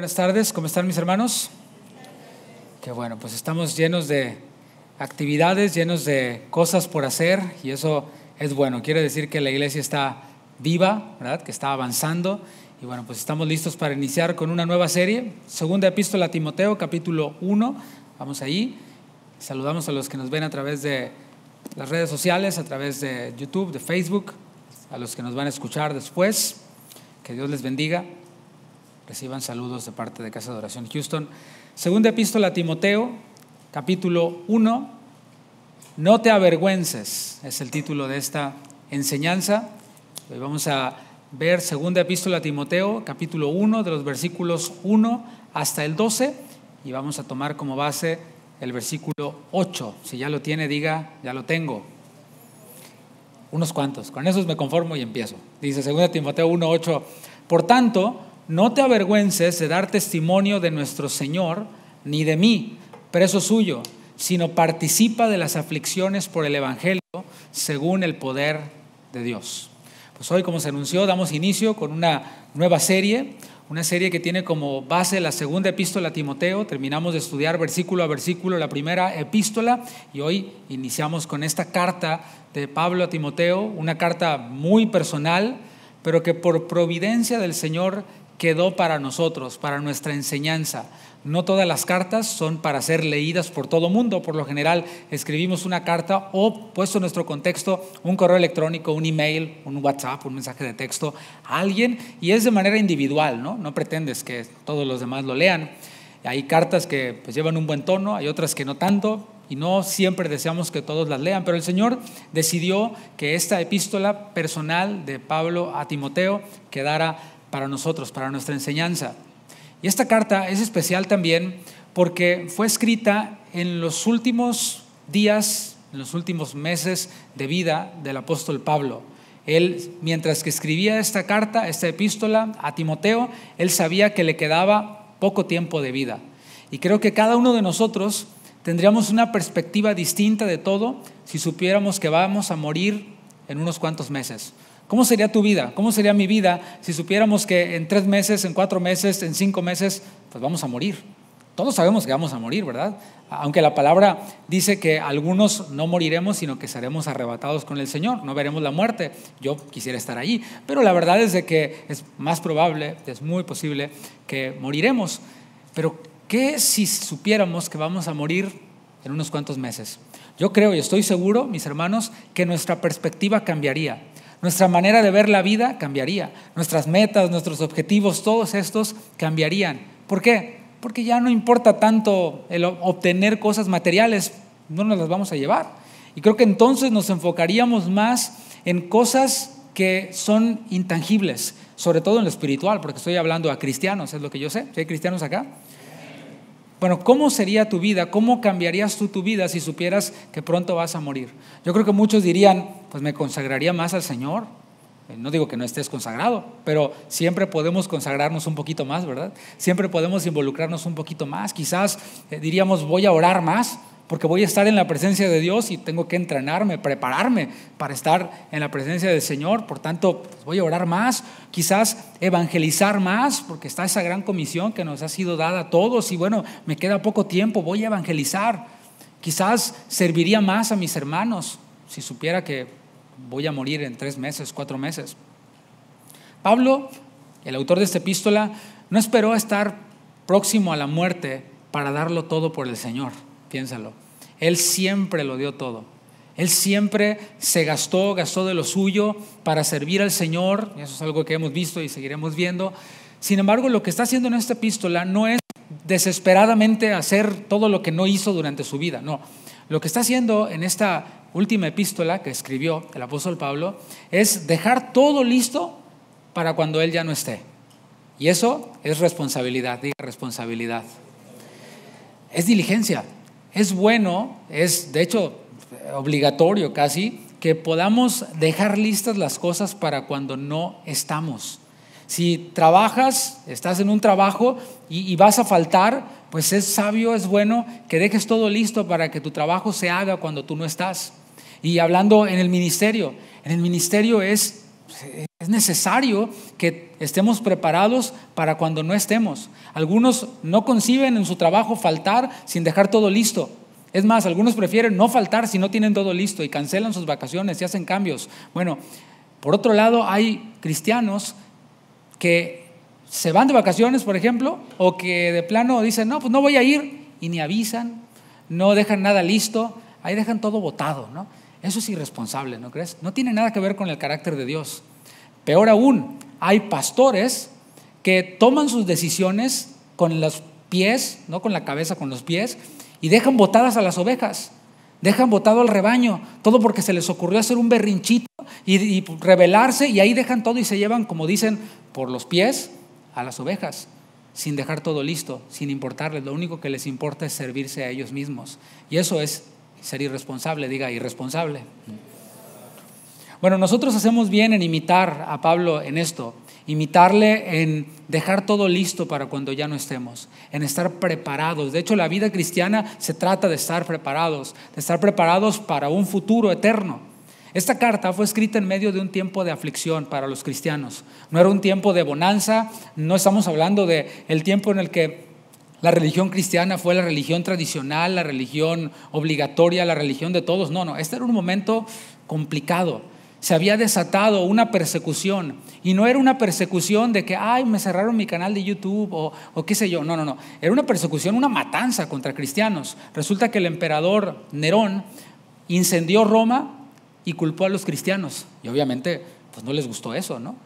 buenas tardes. ¿Cómo están mis hermanos? Que bueno, pues estamos llenos de actividades, llenos de cosas por hacer y eso es bueno. Quiere decir que la iglesia está viva, ¿verdad? Que está avanzando y bueno, pues estamos listos para iniciar con una nueva serie. Segunda epístola a Timoteo, capítulo 1. Vamos ahí. Saludamos a los que nos ven a través de las redes sociales, a través de YouTube, de Facebook, a los que nos van a escuchar después. Que Dios les bendiga. Reciban saludos de parte de Casa de Oración Houston. Segunda epístola a Timoteo, capítulo 1. No te avergüences, es el título de esta enseñanza. Hoy vamos a ver segunda epístola a Timoteo, capítulo 1, de los versículos 1 hasta el 12, y vamos a tomar como base el versículo 8. Si ya lo tiene, diga, ya lo tengo. Unos cuantos, con esos me conformo y empiezo. Dice segunda Timoteo 1, 8. Por tanto, no te avergüences de dar testimonio de nuestro Señor, ni de mí, preso suyo, sino participa de las aflicciones por el Evangelio según el poder de Dios. Pues hoy, como se anunció, damos inicio con una nueva serie, una serie que tiene como base la segunda epístola a Timoteo. Terminamos de estudiar versículo a versículo la primera epístola y hoy iniciamos con esta carta de Pablo a Timoteo, una carta muy personal, pero que por providencia del Señor quedó para nosotros, para nuestra enseñanza. No todas las cartas son para ser leídas por todo mundo. Por lo general escribimos una carta o, puesto nuestro contexto, un correo electrónico, un email, un WhatsApp, un mensaje de texto a alguien y es de manera individual, ¿no? No pretendes que todos los demás lo lean. Hay cartas que pues, llevan un buen tono, hay otras que no tanto, y no siempre deseamos que todos las lean, pero el Señor decidió que esta epístola personal de Pablo a Timoteo quedara para nosotros, para nuestra enseñanza. Y esta carta es especial también porque fue escrita en los últimos días, en los últimos meses de vida del apóstol Pablo. Él, mientras que escribía esta carta, esta epístola a Timoteo, él sabía que le quedaba poco tiempo de vida. Y creo que cada uno de nosotros tendríamos una perspectiva distinta de todo si supiéramos que vamos a morir en unos cuantos meses. ¿Cómo sería tu vida? ¿Cómo sería mi vida si supiéramos que en tres meses, en cuatro meses, en cinco meses, pues vamos a morir? Todos sabemos que vamos a morir, ¿verdad? Aunque la palabra dice que algunos no moriremos, sino que seremos arrebatados con el Señor, no veremos la muerte. Yo quisiera estar allí, pero la verdad es de que es más probable, es muy posible que moriremos. Pero ¿qué si supiéramos que vamos a morir en unos cuantos meses? Yo creo y estoy seguro, mis hermanos, que nuestra perspectiva cambiaría nuestra manera de ver la vida cambiaría. Nuestras metas, nuestros objetivos, todos estos cambiarían. ¿Por qué? Porque ya no importa tanto el obtener cosas materiales, no nos las vamos a llevar. Y creo que entonces nos enfocaríamos más en cosas que son intangibles, sobre todo en lo espiritual, porque estoy hablando a cristianos, es lo que yo sé. hay cristianos acá, bueno, ¿cómo sería tu vida? ¿Cómo cambiarías tú tu vida si supieras que pronto vas a morir? Yo creo que muchos dirían, pues me consagraría más al Señor. Eh, no digo que no estés consagrado, pero siempre podemos consagrarnos un poquito más, ¿verdad? Siempre podemos involucrarnos un poquito más. Quizás eh, diríamos, voy a orar más porque voy a estar en la presencia de Dios y tengo que entrenarme, prepararme para estar en la presencia del Señor. Por tanto, pues, voy a orar más, quizás evangelizar más, porque está esa gran comisión que nos ha sido dada a todos y bueno, me queda poco tiempo, voy a evangelizar. Quizás serviría más a mis hermanos si supiera que voy a morir en tres meses, cuatro meses. Pablo, el autor de esta epístola, no esperó estar próximo a la muerte para darlo todo por el Señor. Piénsalo. Él siempre lo dio todo. Él siempre se gastó, gastó de lo suyo para servir al Señor. Eso es algo que hemos visto y seguiremos viendo. Sin embargo, lo que está haciendo en esta epístola no es desesperadamente hacer todo lo que no hizo durante su vida. No, lo que está haciendo en esta última epístola que escribió el apóstol Pablo es dejar todo listo para cuando él ya no esté. Y eso es responsabilidad, diga responsabilidad. Es diligencia es bueno, es de hecho obligatorio casi, que podamos dejar listas las cosas para cuando no estamos. Si trabajas, estás en un trabajo y, vas a faltar, pues es sabio, es bueno que dejes todo listo para que tu trabajo se haga cuando tú no estás. Y hablando en el ministerio, en el ministerio es pues, eh, es necesario que estemos preparados para cuando no estemos. Algunos no conciben en su trabajo faltar sin dejar todo listo. Es más, algunos prefieren no faltar si no tienen todo listo y cancelan sus vacaciones y hacen cambios. Bueno, por otro lado, hay cristianos que se van de vacaciones, por ejemplo, o que de plano dicen, no, pues no voy a ir y ni avisan, no dejan nada listo, ahí dejan todo botado, ¿no? Eso es irresponsable, ¿no crees? No tiene nada que ver con el carácter de Dios. Peor aún, hay pastores que toman sus decisiones con los pies, no con la cabeza, con los pies, y dejan botadas a las ovejas, dejan botado al rebaño, todo porque se les ocurrió hacer un berrinchito y, y rebelarse, y ahí dejan todo y se llevan, como dicen, por los pies a las ovejas sin dejar todo listo, sin importarles. Lo único que les importa es servirse a ellos mismos. Y eso es ser irresponsable, diga irresponsable. Bueno, nosotros hacemos bien en imitar a Pablo en esto, imitarle en dejar todo listo para cuando ya no estemos, en estar preparados. De hecho, la vida cristiana se trata de estar preparados, de estar preparados para un futuro eterno. Esta carta fue escrita en medio de un tiempo de aflicción para los cristianos. No era un tiempo de bonanza, no estamos hablando de el tiempo en el que la religión cristiana fue la religión tradicional, la religión obligatoria, la religión de todos. No, no, este era un momento complicado. Se había desatado una persecución y no era una persecución de que, ay, me cerraron mi canal de YouTube o, qué sé yo. No, no, no. Era una persecución, una matanza contra cristianos. Resulta que el emperador Nerón incendió Roma y culpó a los cristianos. Y obviamente, pues no les gustó eso, ¿no?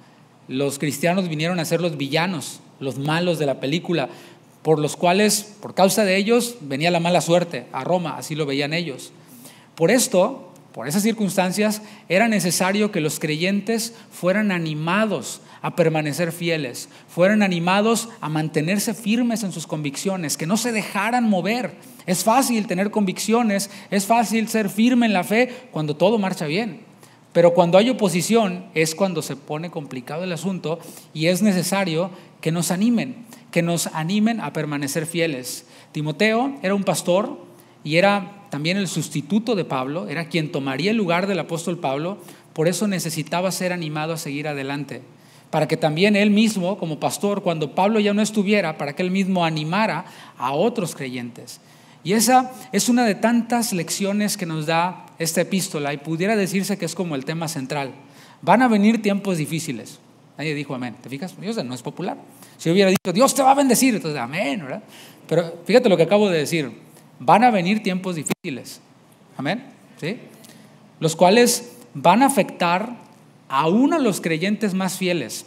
Los cristianos vinieron a ser los villanos, los malos de la película, por los cuales, por causa de ellos, venía la mala suerte a Roma, así lo veían ellos. Por esto, por esas circunstancias, era necesario que los creyentes fueran animados a permanecer fieles, fueran animados a mantenerse firmes en sus convicciones, que no se dejaran mover. Es fácil tener convicciones, es fácil ser firme en la fe cuando todo marcha bien. Pero cuando hay oposición es cuando se pone complicado el asunto y es necesario que nos animen, que nos animen a permanecer fieles. Timoteo era un pastor y era también el sustituto de Pablo, era quien tomaría el lugar del apóstol Pablo, por eso necesitaba ser animado a seguir adelante, para que también él mismo, como pastor, cuando Pablo ya no estuviera, para que él mismo animara a otros creyentes. Y esa es una de tantas lecciones que nos da esta epístola y pudiera decirse que es como el tema central. Van a venir tiempos difíciles. Nadie dijo amén. ¿Te fijas? Dios no es popular. Si hubiera dicho, Dios te va a bendecir, entonces amén, ¿verdad? Pero fíjate lo que acabo de decir. Van a venir tiempos difíciles. Amén. Los cuales van a afectar aún a los creyentes más fieles.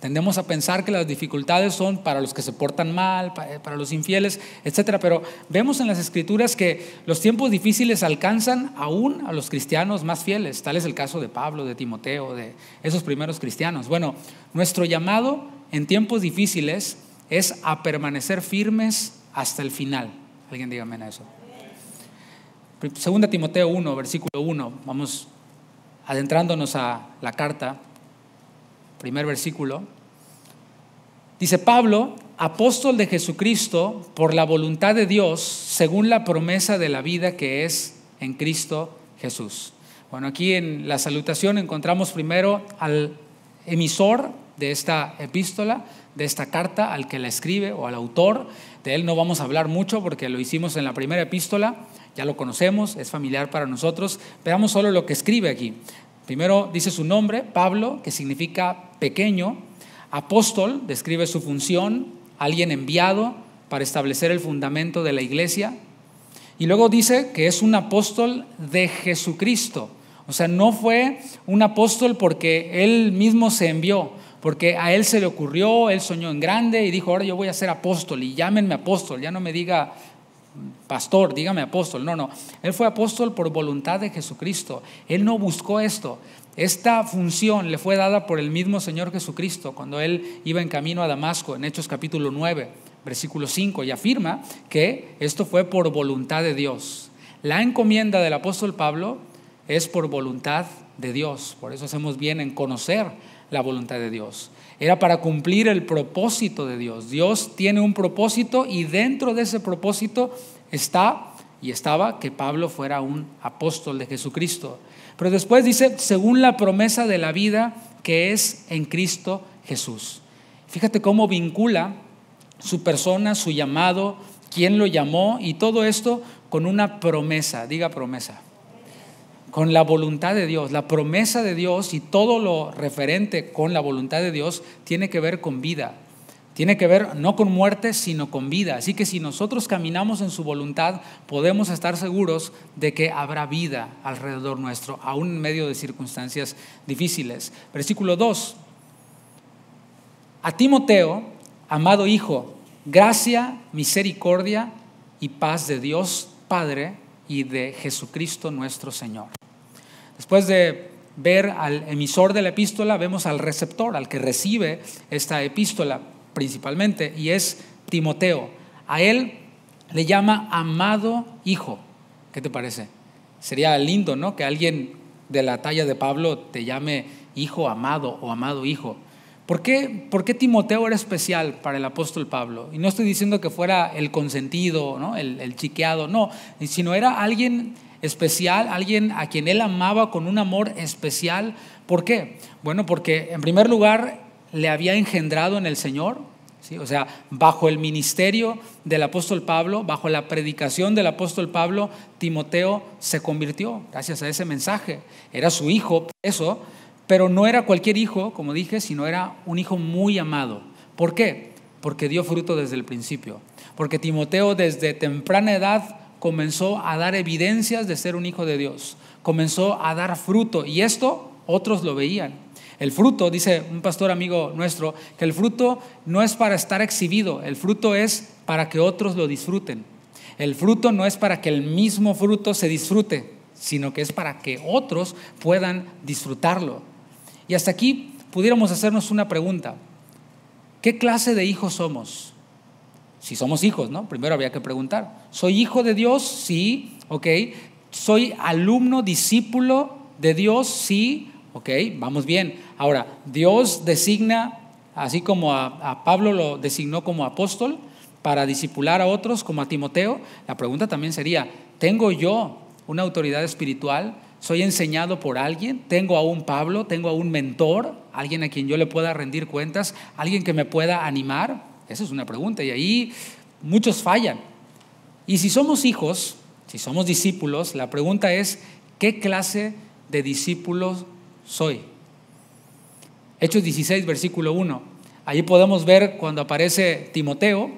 Tendemos a pensar que las dificultades son para los que se portan mal, eh, para los infieles, etc. Pero vemos en las escrituras que los tiempos difíciles alcanzan aún a los cristianos más fieles. Tal es el caso de Pablo, de Timoteo, de esos primeros cristianos. Bueno, nuestro llamado en tiempos difíciles es a permanecer firmes hasta el final. Alguien dígame a eso. Segunda Timoteo 1, versículo 1. Vamos adentrándonos a la carta primer versículo. Dice Pablo, apóstol de Jesucristo por la voluntad de Dios, según la promesa de la vida que es en Cristo Jesús. Bueno, aquí en la salutación encontramos primero al emisor de esta epístola, de esta carta, al que la escribe o al autor. De él no vamos a hablar mucho porque lo hicimos en la primera epístola, ya lo conocemos, es familiar para nosotros. Veamos solo lo que escribe aquí. Primero dice su nombre, Pablo, que significa pequeño, Apóstol describe su función, alguien enviado para establecer el fundamento de la iglesia. Y luego dice que es un apóstol de Jesucristo. O sea, no fue un apóstol porque él mismo se envió, porque a él se le ocurrió, él soñó en grande y dijo, ahora yo voy a ser apóstol y llámenme apóstol, ya no me diga pastor, dígame apóstol. No, no, él fue apóstol por voluntad de Jesucristo. Él no buscó esto. Esta función le fue dada por el mismo Señor Jesucristo cuando él iba en camino a Damasco en Hechos capítulo 9, versículo 5, y afirma que esto fue por voluntad de Dios. La encomienda del apóstol Pablo es por voluntad de Dios, por eso hacemos bien en conocer la voluntad de Dios. Era para cumplir el propósito de Dios. Dios tiene un propósito y dentro de ese propósito está y estaba que Pablo fuera un apóstol de Jesucristo. Pero después dice, según la promesa de la vida que es en Cristo Jesús. Fíjate cómo vincula su persona, su llamado, quién lo llamó y todo esto con una promesa, diga promesa, con la voluntad de Dios. La promesa de Dios y todo lo referente con la voluntad de Dios tiene que ver con vida, tiene que ver no con muerte, sino con vida. Así que si nosotros caminamos en su voluntad, podemos estar seguros de que habrá vida alrededor nuestro, aún en medio de circunstancias difíciles. Versículo 2. A Timoteo, amado hijo, gracia, misericordia y paz de Dios Padre y de Jesucristo nuestro Señor. Después de ver al emisor de la epístola, vemos al receptor, al que recibe esta epístola principalmente, y es Timoteo. A él le llama amado hijo. ¿Qué te parece? Sería lindo, ¿no? Que alguien de la talla de Pablo te llame hijo amado o amado hijo. ¿Por qué, Timoteo era especial para el apóstol Pablo? Y no estoy diciendo que fuera el consentido, ¿no? el, el chiqueado, no, sino era alguien especial, alguien a quien él amaba con un amor especial. ¿Por qué? Bueno, porque en primer lugar le había engendrado en el Señor, o sea, bajo el ministerio del apóstol Pablo, bajo la predicación del apóstol Pablo, Timoteo se convirtió gracias a ese mensaje. Era su hijo, eso, pero no era cualquier hijo, como dije, sino era un hijo muy amado. ¿Por qué? Porque dio fruto desde el principio. Porque Timoteo desde temprana edad comenzó a dar evidencias de ser un hijo de Dios, comenzó a dar fruto y esto otros lo veían. El fruto, dice un pastor amigo nuestro, que el fruto no es para estar exhibido, el fruto es para que otros lo disfruten. El fruto no es para que el mismo fruto se disfrute, sino que es para que otros puedan disfrutarlo. Y hasta aquí pudiéramos hacernos una pregunta. ¿Qué clase de hijos somos? Si somos hijos, ¿no? Primero había que preguntar. ¿Soy hijo de Dios? Sí, ok. ¿Soy alumno, discípulo de Dios? Sí, ok. Vamos bien. Ahora, Dios designa, así como a, Pablo lo designó como apóstol, para disipular a otros, como a Timoteo, la pregunta también sería, ¿tengo yo una autoridad espiritual? ¿Soy enseñado por alguien? ¿Tengo a un Pablo? ¿Tengo a un mentor? ¿Alguien a quien yo le pueda rendir cuentas? ¿Alguien que me pueda animar? Esa es una pregunta y ahí muchos fallan. Y si somos hijos, si somos discípulos, la pregunta es, ¿qué clase de discípulos soy? Hechos 16, versículo 1. Allí podemos ver cuando aparece Timoteo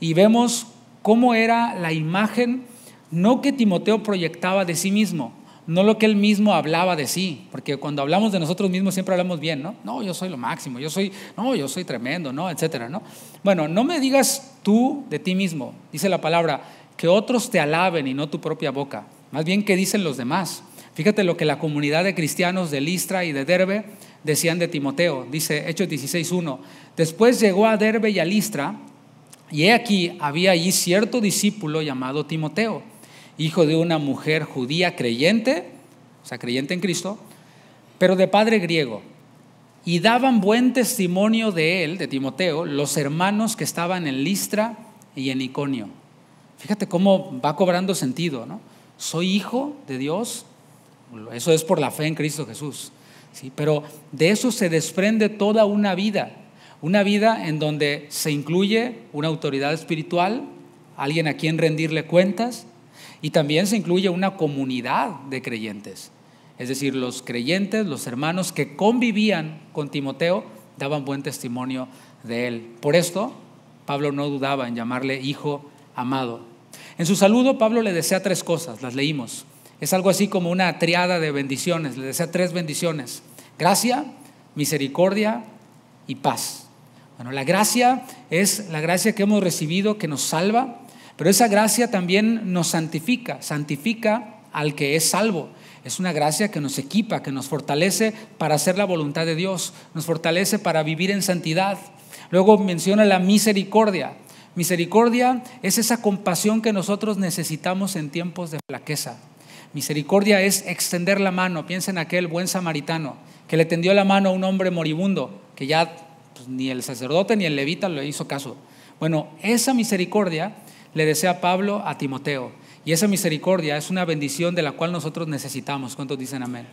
y vemos cómo era la imagen, no que Timoteo proyectaba de sí mismo, no lo que él mismo hablaba de sí, porque cuando hablamos de nosotros mismos siempre hablamos bien, ¿no? No, yo soy lo máximo, yo soy, no, yo soy tremendo, ¿no? Etcétera, ¿no? Bueno, no me digas tú de ti mismo, dice la palabra, que otros te alaben y no tu propia boca, más bien que dicen los demás. Fíjate lo que la comunidad de cristianos de Listra y de Derbe decían de Timoteo. Dice Hechos 16.1, después llegó a Derbe y a Listra, y he aquí, había allí cierto discípulo llamado Timoteo, hijo de una mujer judía creyente, o sea, creyente en Cristo, pero de padre griego. Y daban buen testimonio de él, de Timoteo, los hermanos que estaban en Listra y en Iconio. Fíjate cómo va cobrando sentido, ¿no? Soy hijo de Dios, eso es por la fe en Cristo Jesús. ¿sí? Pero de eso se desprende toda una vida, una vida en donde se incluye una autoridad espiritual, alguien a quien rendirle cuentas, y también se incluye una comunidad de creyentes. Es decir, los creyentes, los hermanos que convivían con Timoteo, daban buen testimonio de él. Por esto, Pablo no dudaba en llamarle hijo amado. En su saludo, Pablo le desea tres cosas, las leímos. Es algo así como una triada de bendiciones. Le desea tres bendiciones. Gracia, misericordia y paz. Bueno, la gracia es la gracia que hemos recibido que nos salva, pero esa gracia también nos santifica, santifica al que es salvo. Es una gracia que nos equipa, que nos fortalece para hacer la voluntad de Dios, nos fortalece para vivir en santidad. Luego menciona la misericordia. Misericordia es esa compasión que nosotros necesitamos en tiempos de flaqueza. Misericordia es extender la mano. Piensa en aquel buen samaritano que le tendió la mano a un hombre moribundo, que ya pues, ni el sacerdote ni el levita le hizo caso. Bueno, esa misericordia le desea Pablo a Timoteo. Y esa misericordia es una bendición de la cual nosotros necesitamos. ¿Cuántos dicen amén?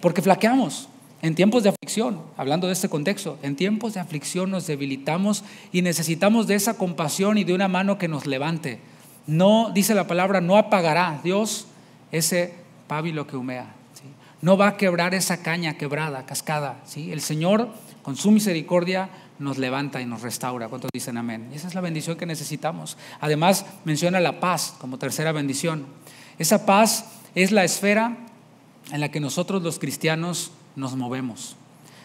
Porque flaqueamos en tiempos de aflicción, hablando de este contexto, en tiempos de aflicción nos debilitamos y necesitamos de esa compasión y de una mano que nos levante. No, dice la palabra, no apagará Dios ese pábilo que humea. No va a quebrar esa caña quebrada, cascada. ¿sí? El Señor, con su misericordia, nos levanta y nos restaura. ¿Cuántos dicen amén? Y esa es la bendición que necesitamos. Además, menciona la paz como tercera bendición. Esa paz es la esfera en la que nosotros los cristianos nos movemos.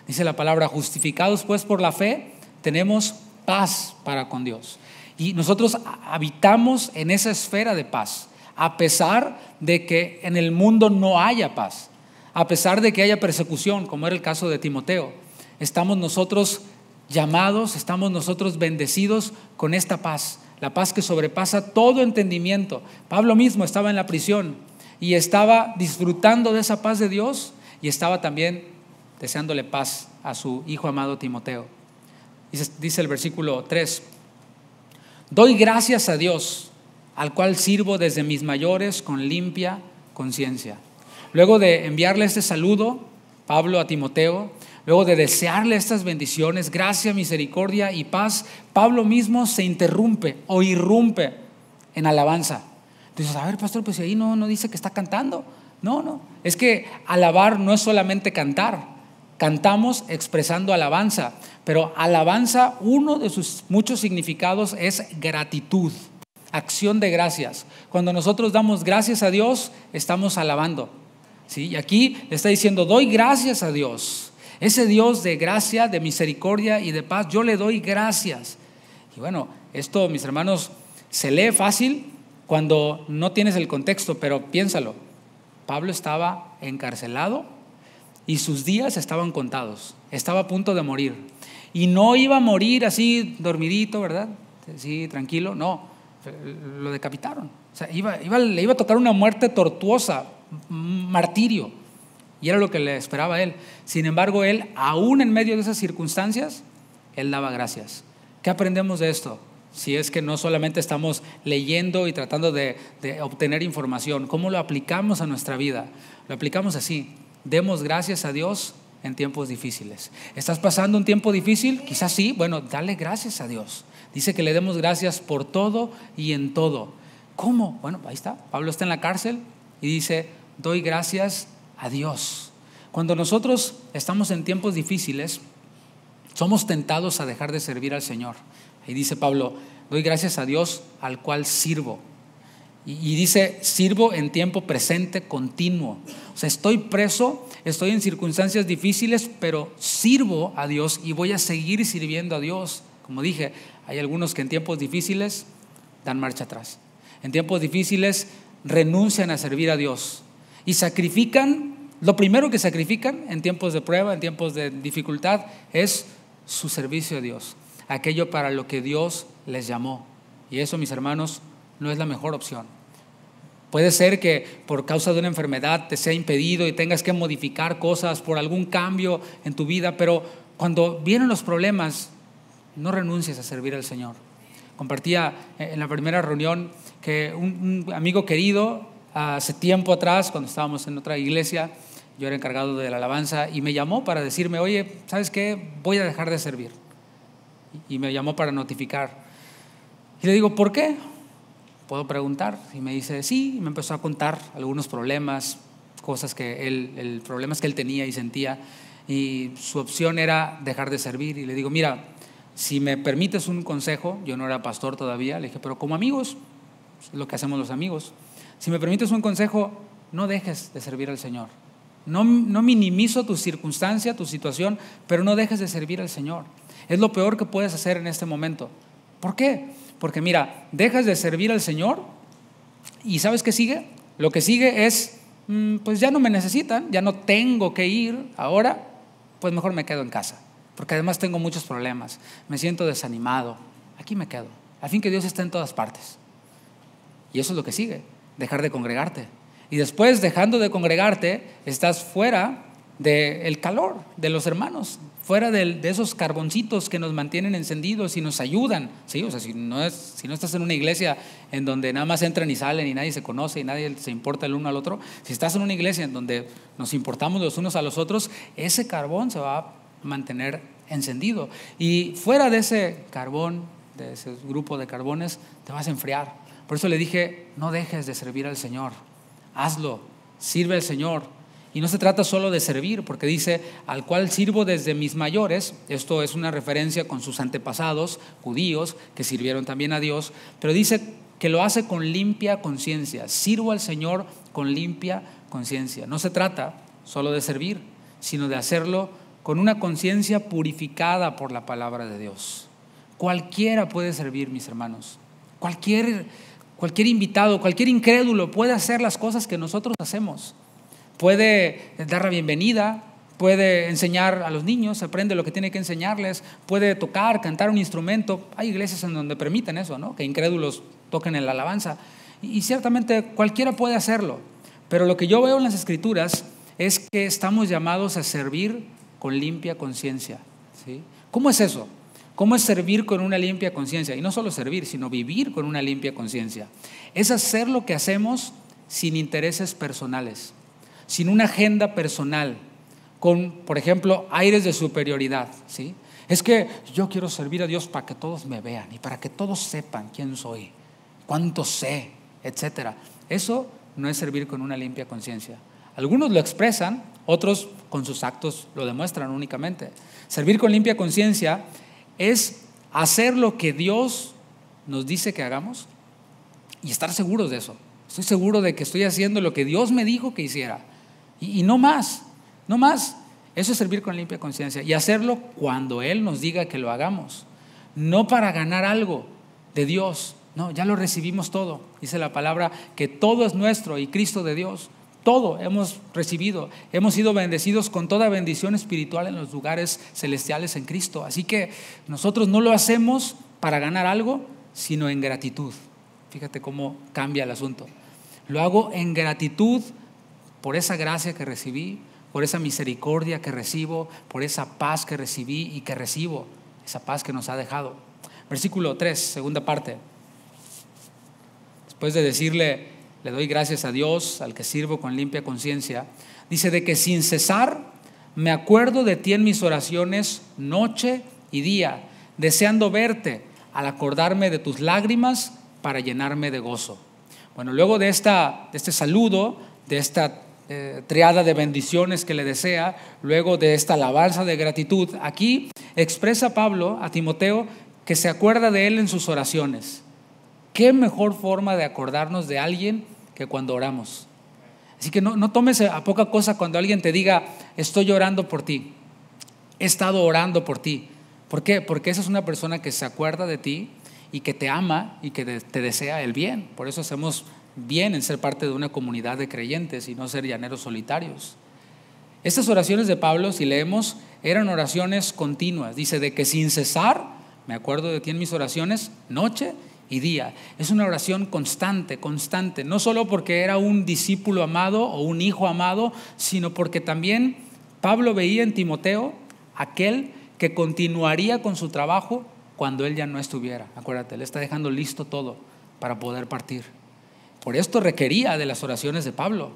Dice la palabra, justificados pues por la fe, tenemos paz para con Dios. Y nosotros habitamos en esa esfera de paz a pesar de que en el mundo no haya paz, a pesar de que haya persecución, como era el caso de Timoteo. Estamos nosotros llamados, estamos nosotros bendecidos con esta paz, la paz que sobrepasa todo entendimiento. Pablo mismo estaba en la prisión y estaba disfrutando de esa paz de Dios y estaba también deseándole paz a su hijo amado Timoteo. Dice el versículo 3, doy gracias a Dios al cual sirvo desde mis mayores con limpia conciencia. Luego de enviarle este saludo, Pablo a Timoteo, luego de desearle estas bendiciones, gracia, misericordia y paz, Pablo mismo se interrumpe o irrumpe en alabanza. Entonces, a ver, pastor, pues ahí no, no dice que está cantando. No, no. Es que alabar no es solamente cantar. Cantamos expresando alabanza, pero alabanza, uno de sus muchos significados es gratitud acción de gracias. Cuando nosotros damos gracias a Dios, estamos alabando. ¿sí? Y aquí está diciendo, doy gracias a Dios. Ese Dios de gracia, de misericordia y de paz, yo le doy gracias. Y bueno, esto, mis hermanos, se lee fácil cuando no tienes el contexto, pero piénsalo. Pablo estaba encarcelado y sus días estaban contados. Estaba a punto de morir. Y no iba a morir así dormidito, ¿verdad? Sí, tranquilo, no lo decapitaron. O sea, iba, le iba a tocar una muerte tortuosa, martirio, y era lo que le esperaba a él. Sin embargo, él, aún en medio de esas circunstancias, él daba gracias. ¿Qué aprendemos de esto? Si es que no solamente estamos leyendo y tratando de, de obtener información, ¿cómo lo aplicamos a nuestra vida? Lo aplicamos así. Demos gracias a Dios en tiempos difíciles. ¿Estás pasando un tiempo difícil? Quizás sí. Bueno, dale gracias a Dios. Dice que le demos gracias por todo y en todo. ¿Cómo? Bueno, ahí está. Pablo está en la cárcel y dice, doy gracias a Dios. Cuando nosotros estamos en tiempos difíciles, somos tentados a dejar de servir al Señor. Ahí dice Pablo, doy gracias a Dios al cual sirvo. Y, y, dice, sirvo en tiempo presente continuo. O sea, estoy preso, estoy en circunstancias difíciles, pero sirvo a Dios y voy a seguir sirviendo a Dios. Como dije, hay algunos que en tiempos difíciles dan marcha atrás. En tiempos difíciles renuncian a servir a Dios y sacrifican, lo primero que sacrifican en tiempos de prueba, en tiempos de dificultad, es su servicio a Dios, aquello para lo que Dios les llamó. Y eso, mis hermanos, no es la mejor opción. Puede ser que por causa de una enfermedad te sea impedido y tengas que modificar cosas por algún cambio en tu vida, pero cuando vienen los problemas, no renuncies a servir al Señor. Compartía eh, en la primera reunión que un, amigo querido, hace tiempo atrás, cuando estábamos en otra iglesia, yo era encargado de la alabanza y me llamó para decirme, oye, ¿sabes qué? Voy a dejar de servir. Y me llamó para notificar. Y le digo, ¿por qué? ¿Puedo preguntar? Y me dice, sí, y me empezó a contar algunos problemas, cosas que él, el problemas que él tenía y sentía. Y su opción era dejar de servir. Y le digo, mira, si me permites un consejo, yo no era pastor todavía, le dije, pero como amigos, pues, lo que hacemos los amigos, si me permites un consejo, no dejes de servir al Señor. No, no minimizo tu circunstancia, tu situación, pero no dejes de servir al Señor. Es lo peor que puedes hacer en este momento. ¿Por qué? Porque mira, dejas de servir al Señor y ¿sabes qué sigue? Lo que sigue es, mm, pues ya no me necesitan, ya no tengo que ir ahora, pues mejor me quedo en casa porque además tengo muchos problemas, me siento desanimado, aquí me quedo, al fin que Dios está en todas partes. Y eso es lo que sigue, dejar de congregarte. Y después, dejando de congregarte, estás fuera del calor de los hermanos, fuera de, esos carboncitos que nos mantienen encendidos y nos ayudan. ¿sí? O sea, si no, es, si no estás en una iglesia en donde nada más entran y salen y nadie se conoce y nadie se importa el uno al otro, si estás en una iglesia en donde nos importamos los unos a los otros, ese carbón se va mantener encendido. Y fuera de ese carbón, de ese grupo de carbones, te vas a enfriar. Por eso le dije, no dejes de servir al Señor, hazlo, sirve al Señor. Y no se trata solo de servir, porque dice, al cual sirvo desde mis mayores, esto es una referencia con sus antepasados judíos que sirvieron también a Dios, pero dice que lo hace con limpia conciencia, sirvo al Señor con limpia conciencia. No se trata solo de servir, sino de hacerlo con una conciencia purificada por la palabra de Dios. Cualquiera puede servir, mis hermanos. Cualquier, cualquier invitado, cualquier incrédulo puede hacer las cosas que nosotros hacemos. Puede dar la bienvenida, puede enseñar a los niños, aprende lo que tiene que enseñarles, puede tocar, cantar un instrumento. Hay iglesias en donde permiten eso, ¿no? Que incrédulos toquen en la alabanza. Y, y ciertamente cualquiera puede hacerlo. Pero lo que yo veo en las escrituras es que estamos llamados a servir con limpia conciencia. ¿sí? ¿Cómo es eso? ¿Cómo es servir con una limpia conciencia? Y no solo servir, sino vivir con una limpia conciencia. Es hacer lo que hacemos sin intereses personales, sin una agenda personal, con, por ejemplo, aires de superioridad. ¿sí? Es que yo quiero servir a Dios para que todos me vean y para que todos sepan quién soy, cuánto sé, etc. Eso no es servir con una limpia conciencia. Algunos lo expresan, otros con sus actos lo demuestran únicamente. Servir con limpia conciencia es hacer lo que Dios nos dice que hagamos y estar seguros de eso. Estoy seguro de que estoy haciendo lo que Dios me dijo que hiciera. Y, no más, no más. Eso es servir con limpia conciencia y hacerlo cuando Él nos diga que lo hagamos. No para ganar algo de Dios. No, ya lo recibimos todo. Dice la palabra que todo es nuestro y Cristo de Dios. Todo hemos recibido, hemos sido bendecidos con toda bendición espiritual en los lugares celestiales en Cristo. Así que nosotros no lo hacemos para ganar algo, sino en gratitud. Fíjate cómo cambia el asunto. Lo hago en gratitud por esa gracia que recibí, por esa misericordia que recibo, por esa paz que recibí y que recibo, esa paz que nos ha dejado. Versículo 3, segunda parte. Después de decirle, le doy gracias a Dios, al que sirvo con limpia conciencia, dice de que sin cesar me acuerdo de ti en mis oraciones noche y día, deseando verte al acordarme de tus lágrimas para llenarme de gozo. Bueno, luego de, esta, este saludo, de esta eh, triada de bendiciones que le desea, luego de esta alabanza de gratitud, aquí expresa Pablo a Timoteo que se acuerda de él en sus oraciones. ¿Qué mejor forma de acordarnos de alguien que cuando oramos. Así que no, tomes a poca cosa cuando alguien te diga, estoy orando por ti, he estado orando por ti. ¿Por qué? Porque esa es una persona que se acuerda de ti y que te ama y que te desea el bien. Por eso hacemos bien en ser parte de una comunidad de creyentes y no ser llaneros solitarios. Estas oraciones de Pablo, si leemos, eran oraciones continuas. Dice de que sin cesar, me acuerdo de ti en mis oraciones, noche y día. Es una oración constante, constante, no solo porque era un discípulo amado o un hijo amado, sino porque también Pablo veía en Timoteo aquel que continuaría con su trabajo cuando él ya no estuviera. Acuérdate, le está dejando listo todo para poder partir. Por esto requería de las oraciones de Pablo.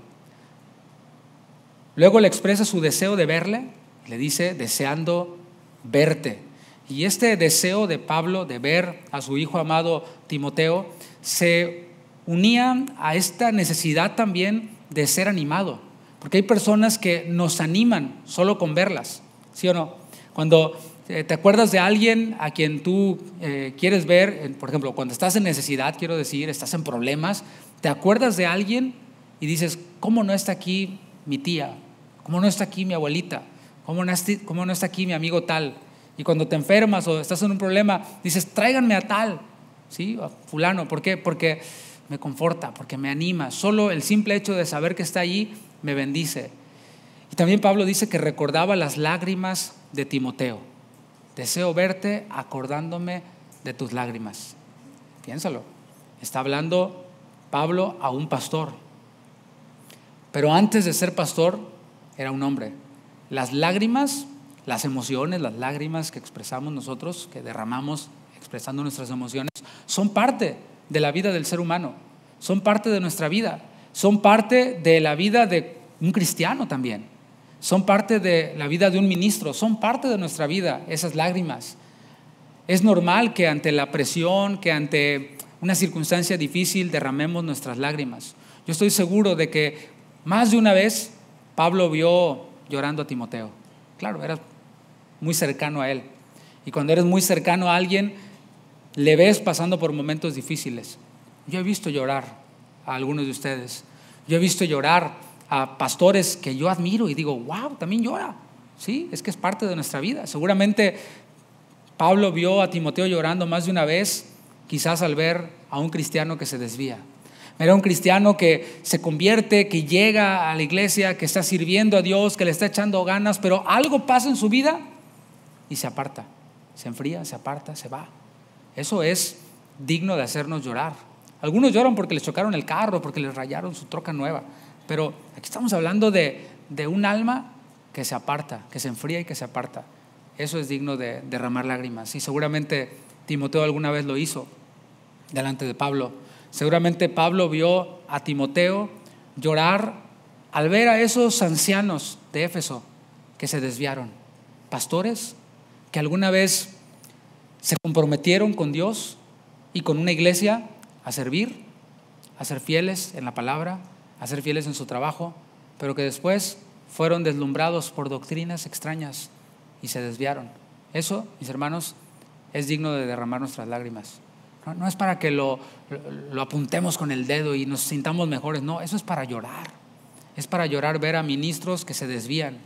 Luego le expresa su deseo de verle, le dice, deseando verte. Y este deseo de Pablo de ver a su hijo amado Timoteo se unía a esta necesidad también de ser animado, porque hay personas que nos animan solo con verlas, ¿sí o no? Cuando eh, te acuerdas de alguien a quien tú eh, quieres ver, por ejemplo, cuando estás en necesidad, quiero decir, estás en problemas, te acuerdas de alguien y dices, ¿cómo no está aquí mi tía? ¿Cómo no está aquí mi abuelita? cómo no está aquí mi amigo tal? Y cuando te enfermas o estás en un problema, dices, tráiganme a tal, ¿sí? A fulano. ¿Por qué? Porque me conforta, porque me anima. Solo el simple hecho de saber que está allí me bendice. Y también Pablo dice que recordaba las lágrimas de Timoteo. Deseo verte acordándome de tus lágrimas. Piénsalo. Está hablando Pablo a un pastor. Pero antes de ser pastor, era un hombre. Las lágrimas las emociones, las lágrimas que expresamos nosotros, que derramamos expresando nuestras emociones, son parte de la vida del ser humano, son parte de nuestra vida, son parte de la vida de un cristiano también, son parte de la vida de un ministro, son parte de nuestra vida esas lágrimas. Es normal que ante la presión, que ante una circunstancia difícil derramemos nuestras lágrimas. Yo estoy seguro de que más de una vez Pablo vio llorando a Timoteo. Claro, era muy cercano a Él. Y cuando eres muy cercano a alguien, le ves pasando por momentos difíciles. Yo he visto llorar a algunos de ustedes. Yo he visto llorar a pastores que yo admiro y digo, wow, también llora. Sí, es que es parte de nuestra vida. Seguramente Pablo vio a Timoteo llorando más de una vez, quizás al ver a un cristiano que se desvía. Era un cristiano que se convierte, que llega a la iglesia, que está sirviendo a Dios, que le está echando ganas, pero algo pasa en su vida y se aparta, se enfría, se aparta, se va. Eso es digno de hacernos llorar. Algunos lloran porque les chocaron el carro, porque les rayaron su troca nueva, pero aquí estamos hablando de, de un alma que se aparta, que se enfría y que se aparta. Eso es digno de derramar lágrimas. Y seguramente Timoteo alguna vez lo hizo delante de Pablo. Seguramente Pablo vio a Timoteo llorar al ver a esos ancianos de Éfeso que se desviaron, pastores que alguna vez se comprometieron con Dios y con una iglesia a servir, a ser fieles en la palabra, a ser fieles en su trabajo, pero que después fueron deslumbrados por doctrinas extrañas y se desviaron. Eso, mis hermanos, es digno de derramar nuestras lágrimas. No, es para que lo, lo apuntemos con el dedo y nos sintamos mejores, no, eso es para llorar. Es para llorar ver a ministros que se desvían,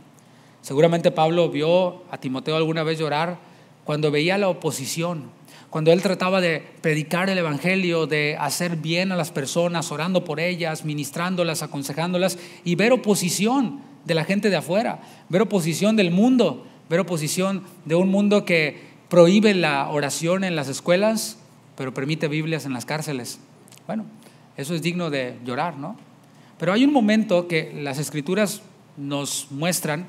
Seguramente Pablo vio a Timoteo alguna vez llorar cuando veía la oposición, cuando él trataba de predicar el Evangelio, de hacer bien a las personas, orando por ellas, ministrándolas, aconsejándolas, y ver oposición de la gente de afuera, ver oposición del mundo, ver oposición de un mundo que prohíbe la oración en las escuelas, pero permite Biblias en las cárceles. Bueno, eso es digno de llorar, ¿no? Pero hay un momento que las escrituras nos muestran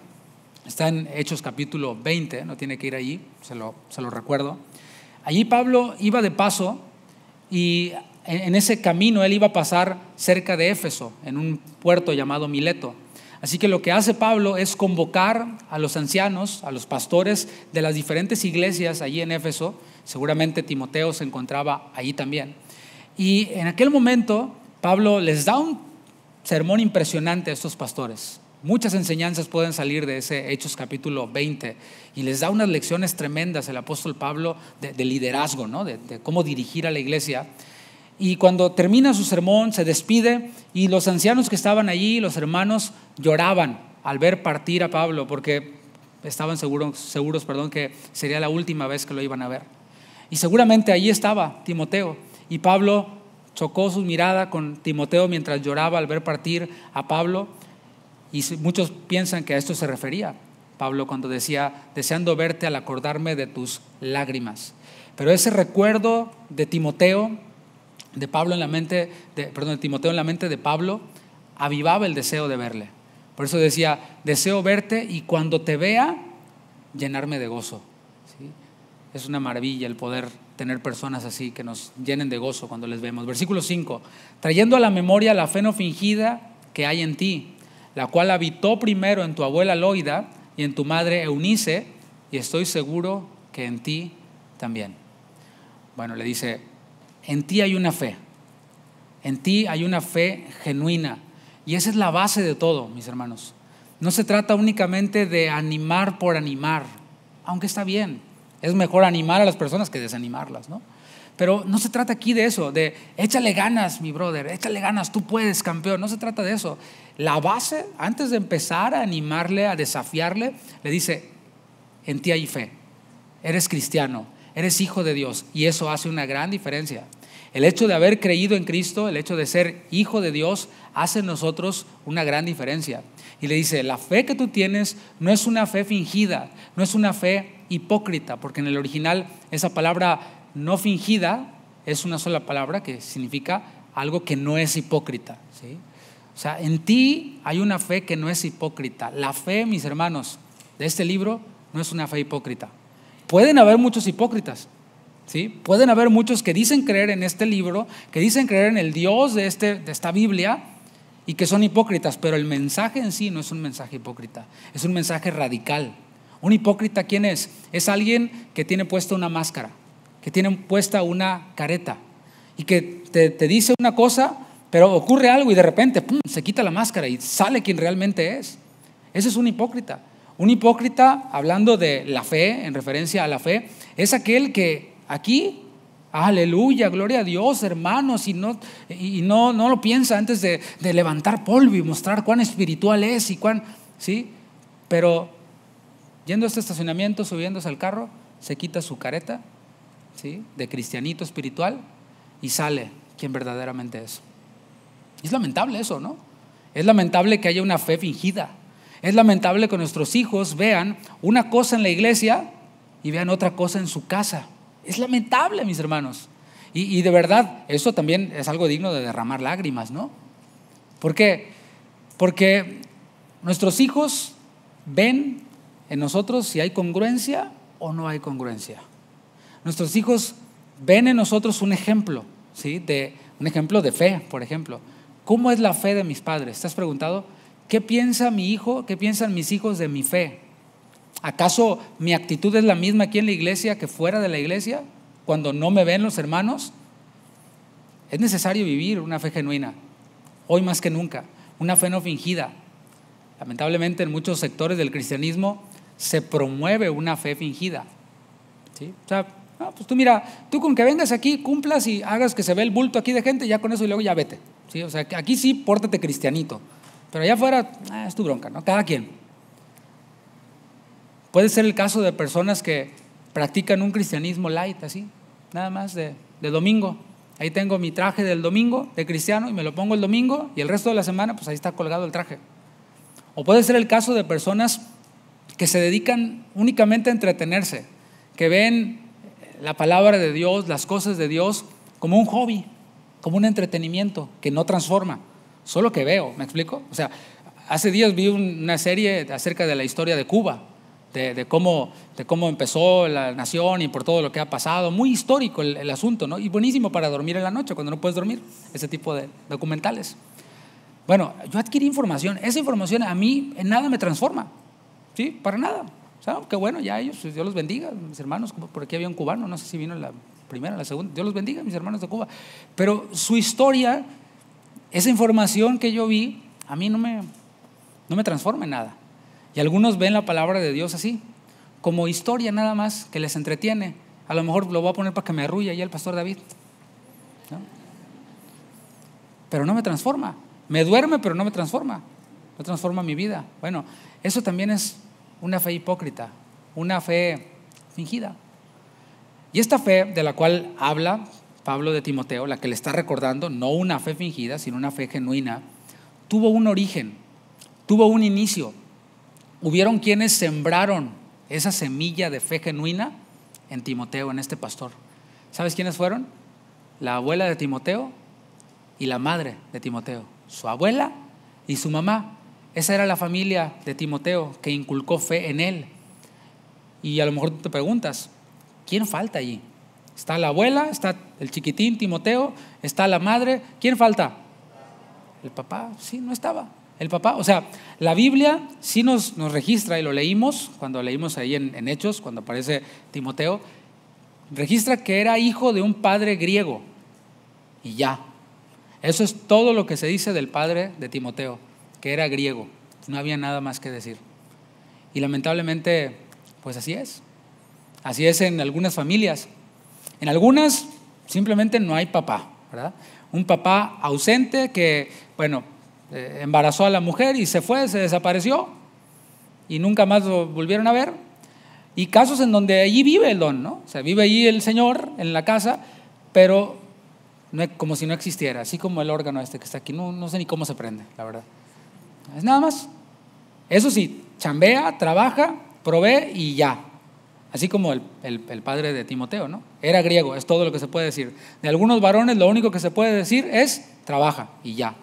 Está en Hechos capítulo 20, no tiene que ir allí, se lo, recuerdo. Allí Pablo iba de paso y en ese camino él iba a pasar cerca de Éfeso, en un puerto llamado Mileto. Así que lo que hace Pablo es convocar a los ancianos, a los pastores de las diferentes iglesias allí en Éfeso. Seguramente Timoteo se encontraba allí también. Y en aquel momento Pablo les da un sermón impresionante a estos pastores. Muchas enseñanzas pueden salir de ese Hechos capítulo 20 y les da unas lecciones tremendas el apóstol Pablo de, liderazgo, de, cómo dirigir a la iglesia. Y cuando termina su sermón, se despide y los ancianos que estaban allí, los hermanos, lloraban al ver partir a Pablo porque estaban seguros, seguros perdón, que sería la última vez que lo iban a ver. Y seguramente allí estaba Timoteo y Pablo chocó su mirada con Timoteo mientras lloraba al ver partir a Pablo y muchos piensan que a esto se refería Pablo cuando decía, deseando verte al acordarme de tus lágrimas. Pero ese recuerdo de Timoteo, de Pablo en la mente, de, perdón, de Timoteo en la mente de Pablo, avivaba el deseo de verle. Por eso decía, deseo verte y cuando te vea, llenarme de gozo. Es una maravilla el poder tener personas así que nos llenen de gozo cuando les vemos. Versículo 5, trayendo a la memoria la fe no fingida que hay en ti la cual habitó primero en tu abuela Loida y en tu madre Eunice, y estoy seguro que en ti también. Bueno, le dice, en ti hay una fe, en ti hay una fe genuina, y esa es la base de todo, mis hermanos. No se trata únicamente de animar por animar, aunque está bien, es mejor animar a las personas que desanimarlas, ¿no? Pero no se trata aquí de eso, de échale ganas, mi brother, échale ganas, tú puedes, campeón. No se trata de eso. La base, antes de empezar a animarle, a desafiarle, le dice, en ti hay fe, eres cristiano, eres hijo de Dios. Y eso hace una gran diferencia. El hecho de haber creído en Cristo, el hecho de ser hijo de Dios, hace en nosotros una gran diferencia. Y le dice, la fe que tú tienes no es una fe fingida, no es una fe hipócrita, porque en el original esa palabra no fingida es una sola palabra que significa algo que no es hipócrita. O sea, en ti hay una fe que no es hipócrita. La fe, mis hermanos, de este libro no es una fe hipócrita. Pueden haber muchos hipócritas, ¿sí? Pueden haber muchos que dicen creer en este libro, que dicen creer en el Dios de, este, de esta Biblia y que son hipócritas, pero el mensaje en sí no es un mensaje hipócrita, es un mensaje radical. Un hipócrita, ¿quién es? Es alguien que tiene puesta una máscara que tienen puesta una careta y que te, dice una cosa, pero ocurre algo y de repente ¡pum! se quita la máscara y sale quien realmente es. Ese es un hipócrita. Un hipócrita, hablando de la fe, en referencia a la fe, es aquel que aquí, aleluya, gloria a Dios, hermanos, y no, y no, no lo piensa antes de, de levantar polvo y mostrar cuán espiritual es y cuán, ¿sí? Pero yendo a este estacionamiento, subiéndose al carro, se quita su careta ¿sí? de cristianito espiritual y sale quien verdaderamente es. Es lamentable eso, ¿no? Es lamentable que haya una fe fingida. Es lamentable que nuestros hijos vean una cosa en la iglesia y vean otra cosa en su casa. Es lamentable, mis hermanos. Y, de verdad, eso también es algo digno de derramar lágrimas, ¿no? ¿Por qué? Porque nuestros hijos ven en nosotros si hay congruencia o no hay congruencia. Nuestros hijos ven en nosotros un ejemplo, ¿sí? De, un ejemplo de fe, por ejemplo. ¿Cómo es la fe de mis padres? ¿Te has preguntado? ¿Qué piensa mi hijo? ¿Qué piensan mis hijos de mi fe? ¿Acaso mi actitud es la misma aquí en la iglesia que fuera de la iglesia? Cuando no me ven los hermanos. Es necesario vivir una fe genuina, hoy más que nunca, una fe no fingida. Lamentablemente en muchos sectores del cristianismo se promueve una fe fingida. O sea, pues tú mira, tú con que vengas aquí, cumplas y hagas que se ve el bulto aquí de gente, ya con eso y luego ya vete. ¿sí? O sea, aquí sí, pórtate cristianito. Pero allá afuera, ah, es tu bronca, ¿no? Cada quien. Puede ser el caso de personas que practican un cristianismo light, así, nada más de, de domingo. Ahí tengo mi traje del domingo de cristiano y me lo pongo el domingo y el resto de la semana, pues ahí está colgado el traje. O puede ser el caso de personas que se dedican únicamente a entretenerse, que ven la palabra de Dios, las cosas de Dios, como un hobby, como un entretenimiento que no transforma, solo que veo, ¿me explico? O sea, hace días vi una serie acerca de la historia de Cuba, de, cómo, de cómo empezó la nación y por todo lo que ha pasado. Muy histórico el, el, asunto, ¿no? Y buenísimo para dormir en la noche, cuando no puedes dormir, ese tipo de documentales. Bueno, yo adquirí información, esa información a mí en nada me transforma, ¿sí? Para nada. O ah, qué bueno, ya ellos, pues, Dios los bendiga, mis hermanos, por aquí había un cubano, no sé si vino la primera, la segunda, Dios los bendiga, mis hermanos de Cuba. Pero su historia, esa información que yo vi, a mí no me, no me transforma en nada. Y algunos ven la palabra de Dios así, como historia nada más, que les entretiene. A lo mejor lo voy a poner para que me arrulle ahí el pastor David. ¿No? Pero no me transforma. Me duerme, pero no me transforma. No transforma mi vida. Bueno, eso también es una fe hipócrita, una fe fingida. Y esta fe de la cual habla Pablo de Timoteo, la que le está recordando, no una fe fingida, sino una fe genuina, tuvo un origen, tuvo un inicio. Hubieron quienes sembraron esa semilla de fe genuina en Timoteo, en este pastor. ¿Sabes quiénes fueron? La abuela de Timoteo y la madre de Timoteo, su abuela y su mamá. Esa era la familia de Timoteo que inculcó fe en él. Y a lo mejor te preguntas, ¿quién falta allí? Está la abuela, está el chiquitín Timoteo, está la madre. ¿Quién falta? El papá, sí, no estaba. El papá, o sea, la Biblia sí nos, nos registra y lo leímos cuando leímos ahí en, en Hechos, cuando aparece Timoteo, registra que era hijo de un padre griego. Y ya. Eso es todo lo que se dice del padre de Timoteo que era griego. No había nada más que decir. Y lamentablemente, pues así es. Así es en algunas familias. En algunas simplemente no hay papá, ¿verdad? Un papá ausente que, bueno, eh, embarazó a la mujer y se fue, se desapareció y nunca más lo volvieron a ver. Y casos en donde allí vive el don, ¿no? O sea, vive allí el Señor en la casa, pero no, como si no existiera, así como el órgano este que está aquí. No, no sé ni cómo se prende, la verdad. Es nada más. Eso sí, chambea, trabaja, provee y ya. Así como el, padre de Timoteo, ¿no? Era griego, es todo lo que se puede decir. De algunos varones lo único que se puede decir es trabaja y ya.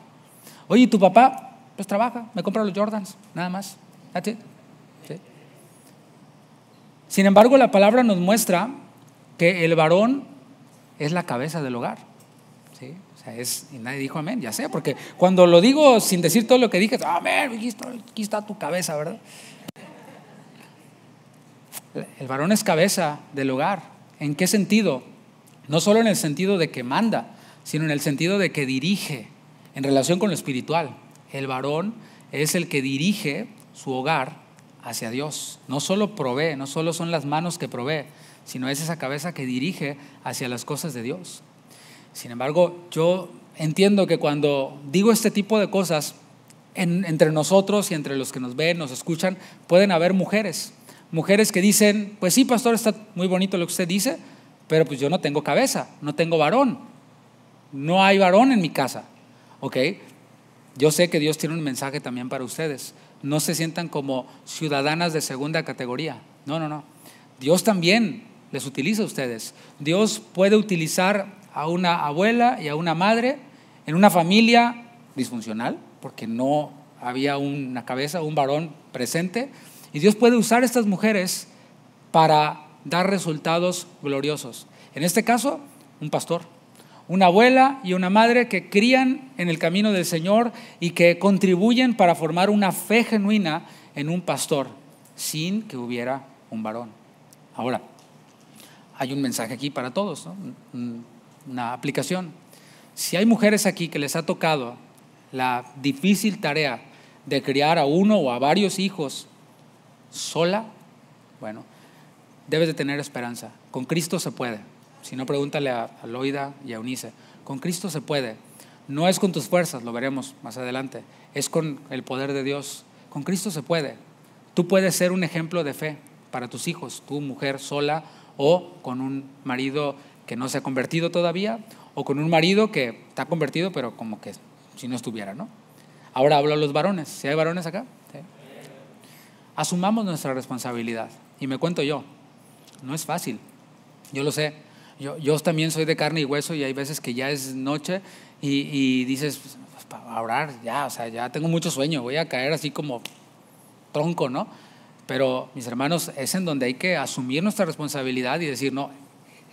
Oye, tu papá? Pues trabaja, me compra los Jordans, nada más. That's Sin embargo, la palabra nos muestra que el varón es la cabeza del hogar y nadie dijo amén, ya sé, porque cuando lo digo sin decir todo lo que dije, amén, aquí está, aquí está tu cabeza, ¿verdad? El varón es cabeza del hogar. ¿En qué sentido? No solo en el sentido de que manda, sino en el sentido de que dirige en relación con lo espiritual. El varón es el que dirige su hogar hacia Dios. No solo provee, no solo son las manos que provee, sino es esa cabeza que dirige hacia las cosas de Dios. Sin embargo, yo entiendo que cuando digo este tipo de cosas, entre nosotros y entre los que nos ven, nos escuchan, pueden haber mujeres. Mujeres que dicen, pues sí, pastor, está muy bonito lo que usted dice, pero pues yo no tengo cabeza, no tengo varón. No hay varón en mi casa. ¿Ok? Yo sé que Dios tiene un mensaje también para ustedes. No se sientan como ciudadanas de segunda categoría. No, no, no. Dios también les utiliza a ustedes. Dios puede utilizar a una abuela y a una madre en una familia disfuncional, porque no había una cabeza, un varón presente. Y Dios puede usar estas mujeres para dar resultados gloriosos. En este caso, un pastor, una abuela y una madre que crían en el camino del Señor y que contribuyen para formar una fe genuina en un pastor, sin que hubiera un varón. Ahora, hay un mensaje aquí para todos. ¿no? una aplicación. Si hay mujeres aquí que les ha tocado la difícil tarea de criar a uno o a varios hijos sola, bueno, debes de tener esperanza. Con Cristo se puede. Si no, pregúntale a, Loida y a Unice. Con Cristo se puede. No es con tus fuerzas, lo veremos más adelante. Es con el poder de Dios. Con Cristo se puede. Tú puedes ser un ejemplo de fe para tus hijos, tu mujer sola o con un marido que no se ha convertido todavía, o con un marido que está convertido, pero como que si no estuviera, ¿no? Ahora hablo a los varones. ¿Si hay varones acá? ¿Sí? Asumamos nuestra responsabilidad. Y me cuento yo. No es fácil. Yo lo sé. Yo, yo también soy de carne y hueso y hay veces que ya es noche y, dices, pues, para orar, ya, o sea, ya tengo mucho sueño, voy a caer así como tronco, ¿no? Pero mis hermanos, es en donde hay que asumir nuestra responsabilidad y decir, no,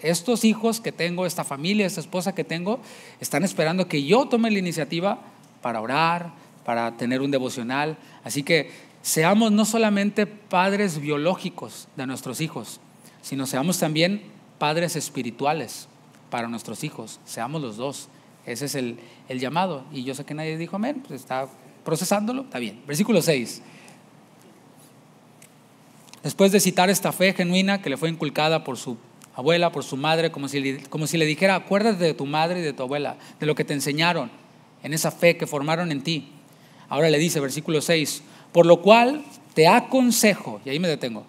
estos hijos que tengo, esta familia, esta esposa que tengo, están esperando que yo tome la iniciativa para orar, para tener un devocional. Así que seamos no solamente padres biológicos de nuestros hijos, sino seamos también padres espirituales para nuestros hijos. Seamos los dos. Ese es el, el llamado. Y yo sé que nadie dijo amén, pues está procesándolo, está bien. Versículo 6. Después de citar esta fe genuina que le fue inculcada por su abuela, por su madre, como si, como si le dijera, acuérdate de tu madre y de tu abuela, de lo que te enseñaron, en esa fe que formaron en ti. Ahora le dice, versículo 6, por lo cual te aconsejo, y ahí me detengo,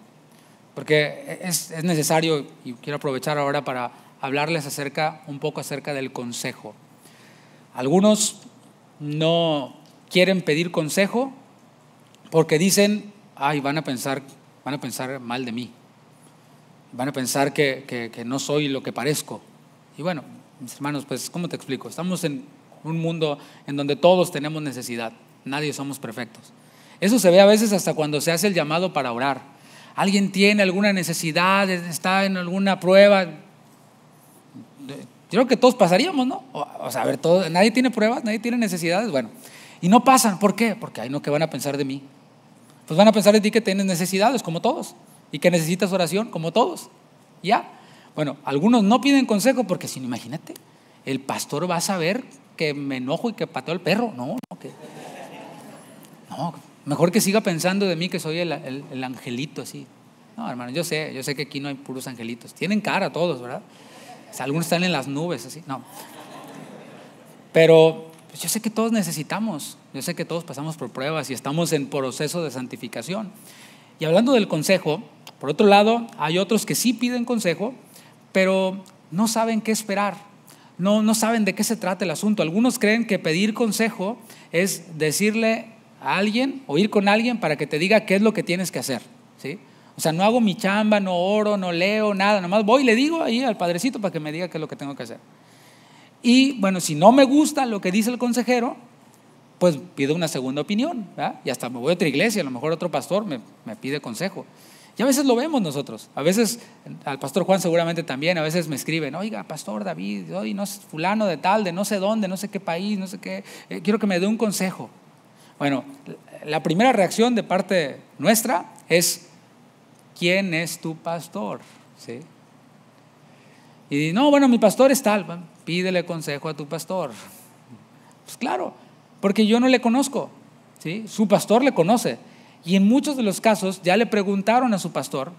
porque es, necesario, y quiero aprovechar ahora para hablarles acerca, un poco acerca del consejo. Algunos no quieren pedir consejo porque dicen, ay, van a pensar, van a pensar mal de mí van a pensar que, que, no soy lo que parezco. Y bueno, mis hermanos, pues, ¿cómo te explico? Estamos en un mundo en donde todos tenemos necesidad, nadie somos perfectos. Eso se ve a veces hasta cuando se hace el llamado para orar. Alguien tiene alguna necesidad, está en alguna prueba. Yo creo que todos pasaríamos, ¿no? O, sea, a ver, nadie tiene pruebas, nadie tiene necesidades, bueno. Y no pasan, ¿por qué? Porque, hay no, que van a pensar de mí? Pues van a pensar de ti que tienes necesidades, como todos y que necesitas oración como todos. ¿Ya? Bueno, algunos no piden consejo porque si no, imagínate, el pastor va a saber que me enojo y que pateo al perro. No, no, que, no mejor que siga pensando de mí que soy el, angelito así. No, hermano, yo sé, yo sé que aquí no hay puros angelitos. Tienen cara todos, ¿verdad? O algunos están en las nubes, así, no. Pero pues, yo sé que todos necesitamos, yo sé que todos pasamos por pruebas y estamos en proceso de santificación. Y hablando del consejo, por otro lado, hay otros que sí piden consejo, pero no saben qué esperar, no, no saben de qué se trata el asunto. Algunos creen que pedir consejo es decirle a alguien o ir con alguien para que te diga qué es lo que tienes que hacer. ¿sí? O sea, no hago mi chamba, no oro, no leo, nada, nomás voy y le digo ahí al padrecito para que me diga qué es lo que tengo que hacer. Y bueno, si no me gusta lo que dice el consejero, pues pido una segunda opinión. Y hasta me voy a otra iglesia, a lo mejor otro pastor me, me pide consejo. Y a veces lo vemos nosotros. A veces al pastor Juan seguramente también, a veces me escriben, oiga, pastor David, hoy no es fulano de tal, de no sé dónde, no sé qué país, no sé qué, eh, quiero que me dé un consejo. Bueno, la primera reacción de parte nuestra es, ¿quién es tu pastor? ¿Sí? Y no, bueno, mi pastor es tal, pídele consejo a tu pastor. Pues claro, porque yo no le conozco, ¿sí? Su pastor le conoce, y en muchos de los casos ya le preguntaron a su pastor,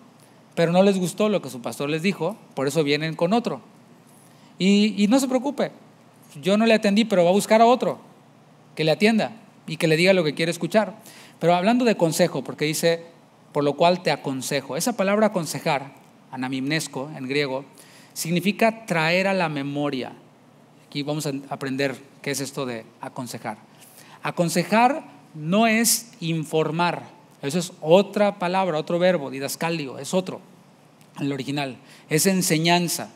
pero no les gustó lo que su pastor les dijo, por eso vienen con otro. Y, no se preocupe, yo no le atendí, pero va a buscar a otro que le atienda y que le diga lo que quiere escuchar. Pero hablando de consejo, porque dice, por lo cual te aconsejo. Esa palabra aconsejar, anamimnesco en griego, significa traer a la memoria. Aquí vamos a aprender qué es esto de aconsejar. Aconsejar no es informar eso es otra palabra, otro verbo, didascalio, es otro, el original. Es enseñanza.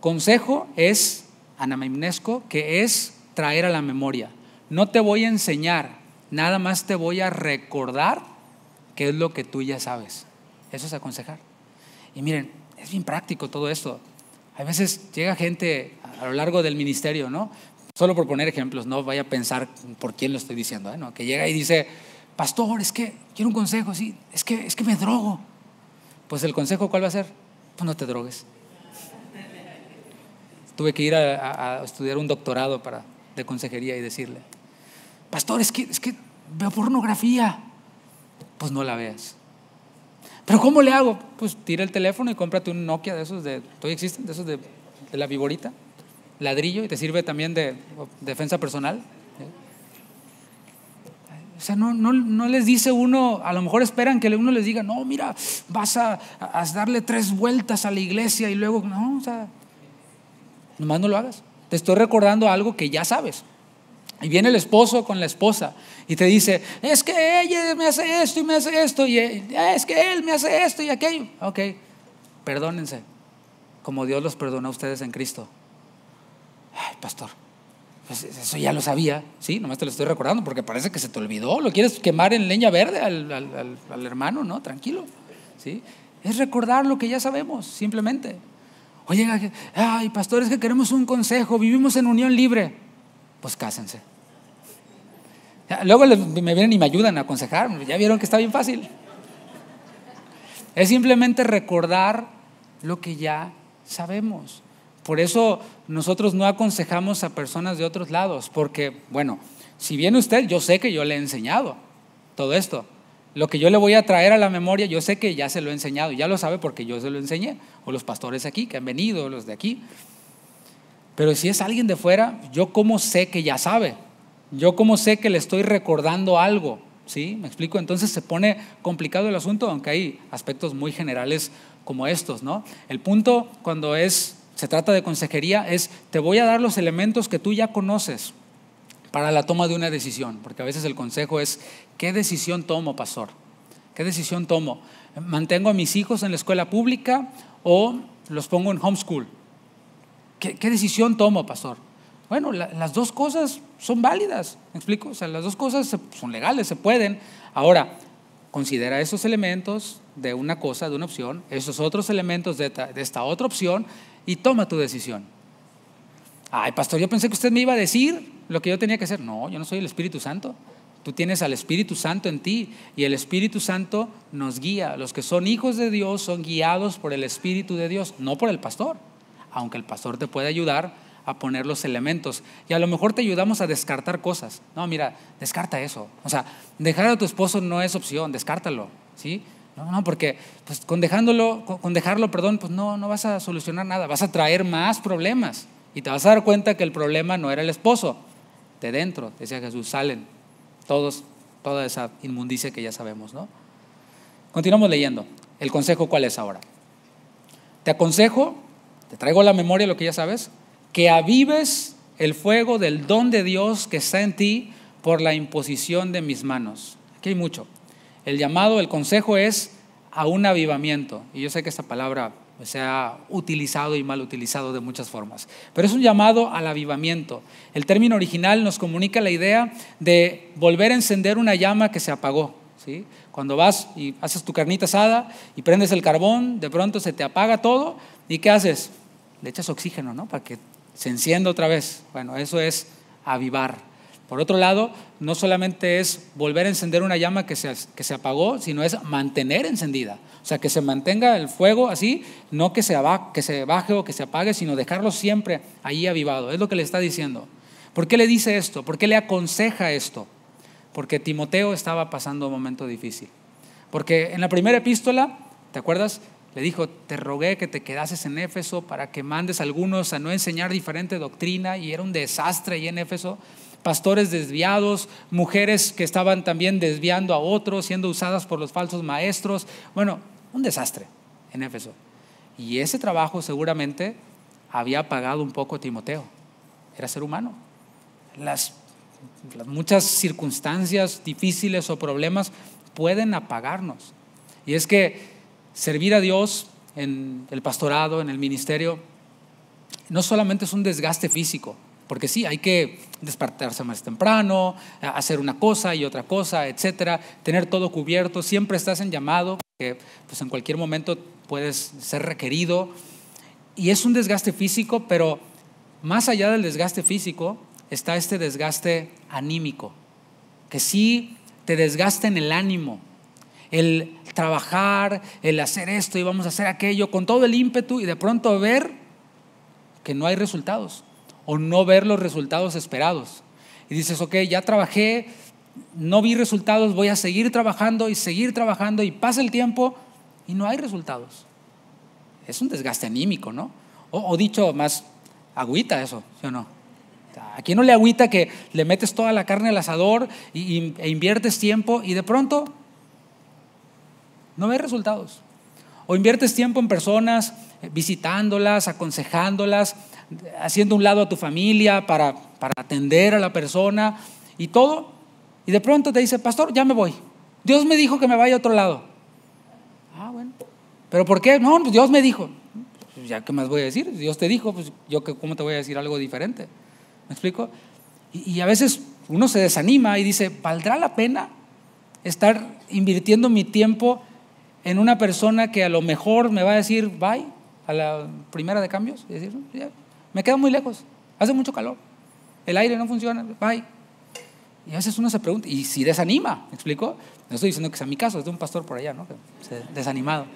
Consejo es anamimnesco, que es traer a la memoria. No te voy a enseñar, nada más te voy a recordar qué es lo que tú ya sabes. Eso es aconsejar. Y miren, es bien práctico todo esto. A veces llega gente a lo largo del ministerio, ¿no? Solo por poner ejemplos, no vaya a pensar por quién lo estoy diciendo, ¿eh? ¿No? que llega y dice, pastor, es que quiero un consejo, sí, es que, es que me drogo. Pues el consejo, ¿cuál va a ser? Pues no te drogues. Tuve que ir a, estudiar un doctorado para, de consejería y decirle, pastor, es que, es que veo pornografía. Pues no la veas. Pero ¿cómo le hago? Pues tira el teléfono y cómprate un Nokia de esos de, todavía existen, de esos de, la viborita, ladrillo, y te sirve también de defensa personal. O sea, no, no, les dice uno, a lo mejor esperan que uno les diga, no, mira, vas a, a darle tres vueltas a la iglesia y luego, no, o sea, nomás no lo hagas. Te estoy recordando algo que ya sabes. Y viene el esposo con la esposa y te dice, es que ella me hace esto y me hace esto, y eh, es que él me hace esto y aquello. Ok, perdónense, como Dios los perdona a ustedes en Cristo. Ay, pastor, pues, eso ya lo sabía, ¿sí? Nomás te lo estoy recordando porque parece que se te olvidó. Lo quieres quemar en leña verde al, hermano, ¿no? Tranquilo, ¿sí? Es recordar lo que ya sabemos, simplemente. Oye, ay, pastores, que queremos un consejo, vivimos en unión libre. Pues cásense. Luego me vienen y me ayudan a aconsejar, ya vieron que está bien fácil. Es simplemente recordar lo que ya sabemos. Por eso nosotros no aconsejamos a personas de otros lados, porque, bueno, si viene usted, yo sé que yo le he enseñado todo esto. Lo que yo le voy a traer a la memoria, yo sé que ya se lo he enseñado, ya lo sabe porque yo se lo enseñé, o los pastores aquí que han venido, los de aquí. Pero si es alguien de fuera, yo cómo sé que ya sabe, yo cómo sé que le estoy recordando algo, ¿sí? ¿Me explico? Entonces se pone complicado el asunto, aunque hay aspectos muy generales como estos, ¿no? El punto cuando es se trata de consejería, es te voy a dar los elementos que tú ya conoces para la toma de una decisión, porque a veces el consejo es, ¿qué decisión tomo, pastor? ¿Qué decisión tomo? ¿Mantengo a mis hijos en la escuela pública o los pongo en homeschool? ¿Qué, qué decisión tomo, pastor? Bueno, las dos cosas son válidas, ¿me explico? O sea, las dos cosas son legales, se pueden. Ahora, considera esos elementos de una cosa, de una opción, esos otros elementos de, de esta otra opción, y toma tu decisión. Ay, pastor, yo pensé que usted me iba a decir lo que yo tenía que hacer. No, yo no soy el Espíritu Santo. Tú tienes al Espíritu Santo en ti y el Espíritu Santo nos guía. Los que son hijos de Dios son guiados por el Espíritu de Dios, no por el pastor, aunque el pastor te puede ayudar a poner los elementos y a lo mejor te ayudamos a descartar cosas. No, mira, descarta eso. O sea, dejar a tu esposo no es opción, descártalo, ¿sí? No, no, porque pues, con, dejándolo, con dejarlo, perdón, pues no, no vas a solucionar nada, vas a traer más problemas. Y te vas a dar cuenta que el problema no era el esposo, de dentro, decía Jesús, salen todos, toda esa inmundicia que ya sabemos, ¿no? Continuamos leyendo. ¿El consejo cuál es ahora? Te aconsejo, te traigo a la memoria lo que ya sabes, que avives el fuego del don de Dios que está en ti por la imposición de mis manos. Aquí hay mucho. El llamado, el consejo es a un avivamiento. Y yo sé que esta palabra pues, se ha utilizado y mal utilizado de muchas formas, pero es un llamado al avivamiento. El término original nos comunica la idea de volver a encender una llama que se apagó. ¿sí? Cuando vas y haces tu carnita asada y prendes el carbón, de pronto se te apaga todo y ¿qué haces? Le echas oxígeno, ¿no? Para que se encienda otra vez. Bueno, eso es avivar. Por otro lado, no solamente es volver a encender una llama que se, que se apagó, sino es mantener encendida. O sea, que se mantenga el fuego así, no que se, que se baje o que se apague, sino dejarlo siempre ahí avivado. Es lo que le está diciendo. ¿Por qué le dice esto? ¿Por qué le aconseja esto? Porque Timoteo estaba pasando un momento difícil. Porque en la primera epístola, ¿te acuerdas? Le dijo, te rogué que te quedases en Éfeso para que mandes a algunos a no enseñar diferente doctrina y era un desastre ahí en Éfeso pastores desviados, mujeres que estaban también desviando a otros, siendo usadas por los falsos maestros. Bueno, un desastre en Éfeso. Y ese trabajo seguramente había apagado un poco a Timoteo. Era ser humano. las muchas circunstancias difíciles o problemas pueden apagarnos. Y es que servir a Dios en el pastorado, en el ministerio, no solamente es un desgaste físico, porque sí, hay que despertarse más temprano, hacer una cosa y otra cosa, etcétera, tener todo cubierto, siempre estás en llamado, que pues en cualquier momento puedes ser requerido. Y es un desgaste físico, pero más allá del desgaste físico está este desgaste anímico, que sí te desgasta en el ánimo, el trabajar, el hacer esto y vamos a hacer aquello con todo el ímpetu y de pronto ver que no hay resultados o no ver los resultados esperados. Y dices, ok, ya trabajé, no vi resultados, voy a seguir trabajando y seguir trabajando y pasa el tiempo y no hay resultados. Es un desgaste anímico, ¿no? O, dicho más, agüita eso, ¿sí o no? ¿A quién no le agüita que le metes toda la carne al asador y, e inviertes tiempo y de pronto no ves resultados? O inviertes tiempo en personas, eh, visitándolas, aconsejándolas, haciendo un lado a tu familia para, para atender a la persona y todo. Y de pronto te dice, pastor, ya me voy. Dios me dijo que me vaya a otro lado. Ah, bueno. ¿Pero por qué? No, pues Dios me dijo. Pues, ya, ¿qué más voy a decir? Dios te dijo, pues yo, ¿cómo te voy a decir algo diferente? ¿Me explico? Y, a veces uno se desanima y dice, ¿valdrá la pena estar invirtiendo mi tiempo en una persona que a lo mejor me va a decir bye a la primera de cambios? Y decir, ya me quedo muy lejos. Hace mucho calor. El aire no funciona. Bye. Y a veces uno se pregunta, y si desanima, ¿me explico? No estoy diciendo que sea mi caso, es de un pastor por allá, ¿no? Desanimado.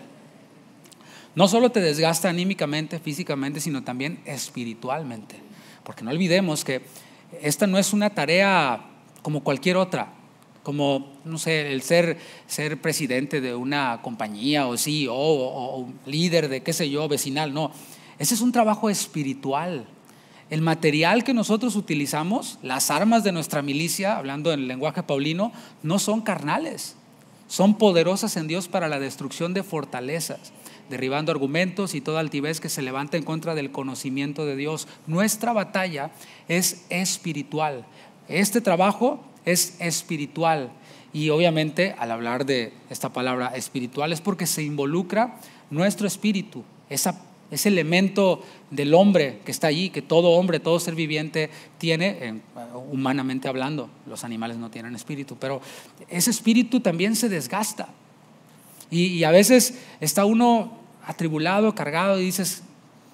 No solo te desgasta anímicamente, físicamente, sino también espiritualmente. Porque no olvidemos que esta no es una tarea como cualquier otra, como, no sé, el ser, ser presidente de una compañía o CEO o, o líder de qué sé yo, vecinal, no. Ese es un trabajo espiritual. El material que nosotros utilizamos, las armas de nuestra milicia, hablando en el lenguaje paulino, no son carnales. Son poderosas en Dios para la destrucción de fortalezas, derribando argumentos y toda altivez que se levanta en contra del conocimiento de Dios. Nuestra batalla es espiritual. Este trabajo es espiritual. Y obviamente al hablar de esta palabra espiritual es porque se involucra nuestro espíritu, esa ese elemento del hombre que está allí, que todo hombre, todo ser viviente tiene, humanamente hablando, los animales no tienen espíritu, pero ese espíritu también se desgasta. Y, a veces está uno atribulado, cargado y dices,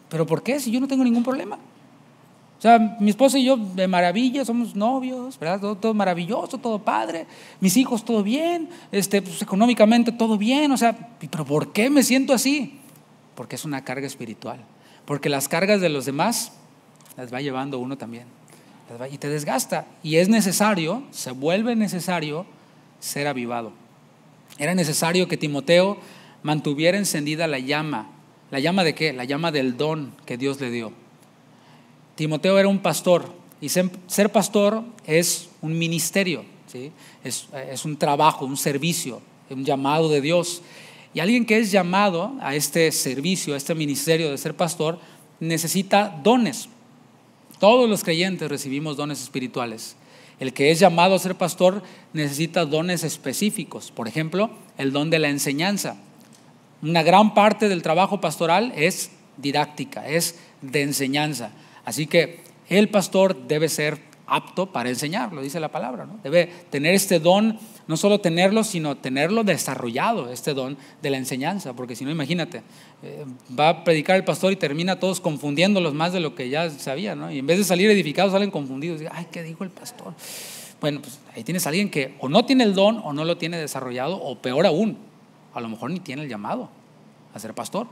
pero ¿por qué si yo no tengo ningún problema? O sea, mi esposa y yo de maravilla, somos novios, ¿verdad? Todo, maravilloso, todo padre, mis hijos todo bien, este, pues, económicamente todo bien, o sea, pero ¿por qué me siento así? porque es una carga espiritual. Porque las cargas de los demás las va llevando uno también. Y te desgasta. Y es necesario, se vuelve necesario ser avivado. Era necesario que Timoteo mantuviera encendida la llama. ¿La llama de qué? La llama del don que Dios le dio. Timoteo era un pastor y ser pastor es un ministerio, es, es un trabajo, un servicio, un llamado de Dios. Y alguien que es llamado a este servicio, a este ministerio de ser pastor, necesita dones. Todos los creyentes recibimos dones espirituales. El que es llamado a ser pastor necesita dones específicos. Por ejemplo, el don de la enseñanza. Una gran parte del trabajo pastoral es didáctica, es de enseñanza. Así que el pastor debe ser apto para enseñar, lo dice la palabra. Debe tener este don, no solo tenerlo, sino tenerlo desarrollado, este don de la enseñanza, porque si no, imagínate, eh, va a predicar el pastor y termina todos confundiéndolos más de lo que ya sabían, ¿no? y en vez de salir edificados salen confundidos, ay, ¿qué dijo el pastor? Bueno, pues ahí tienes a alguien que o no tiene el don o no lo tiene desarrollado, o peor aún, a lo mejor ni tiene el llamado a ser pastor.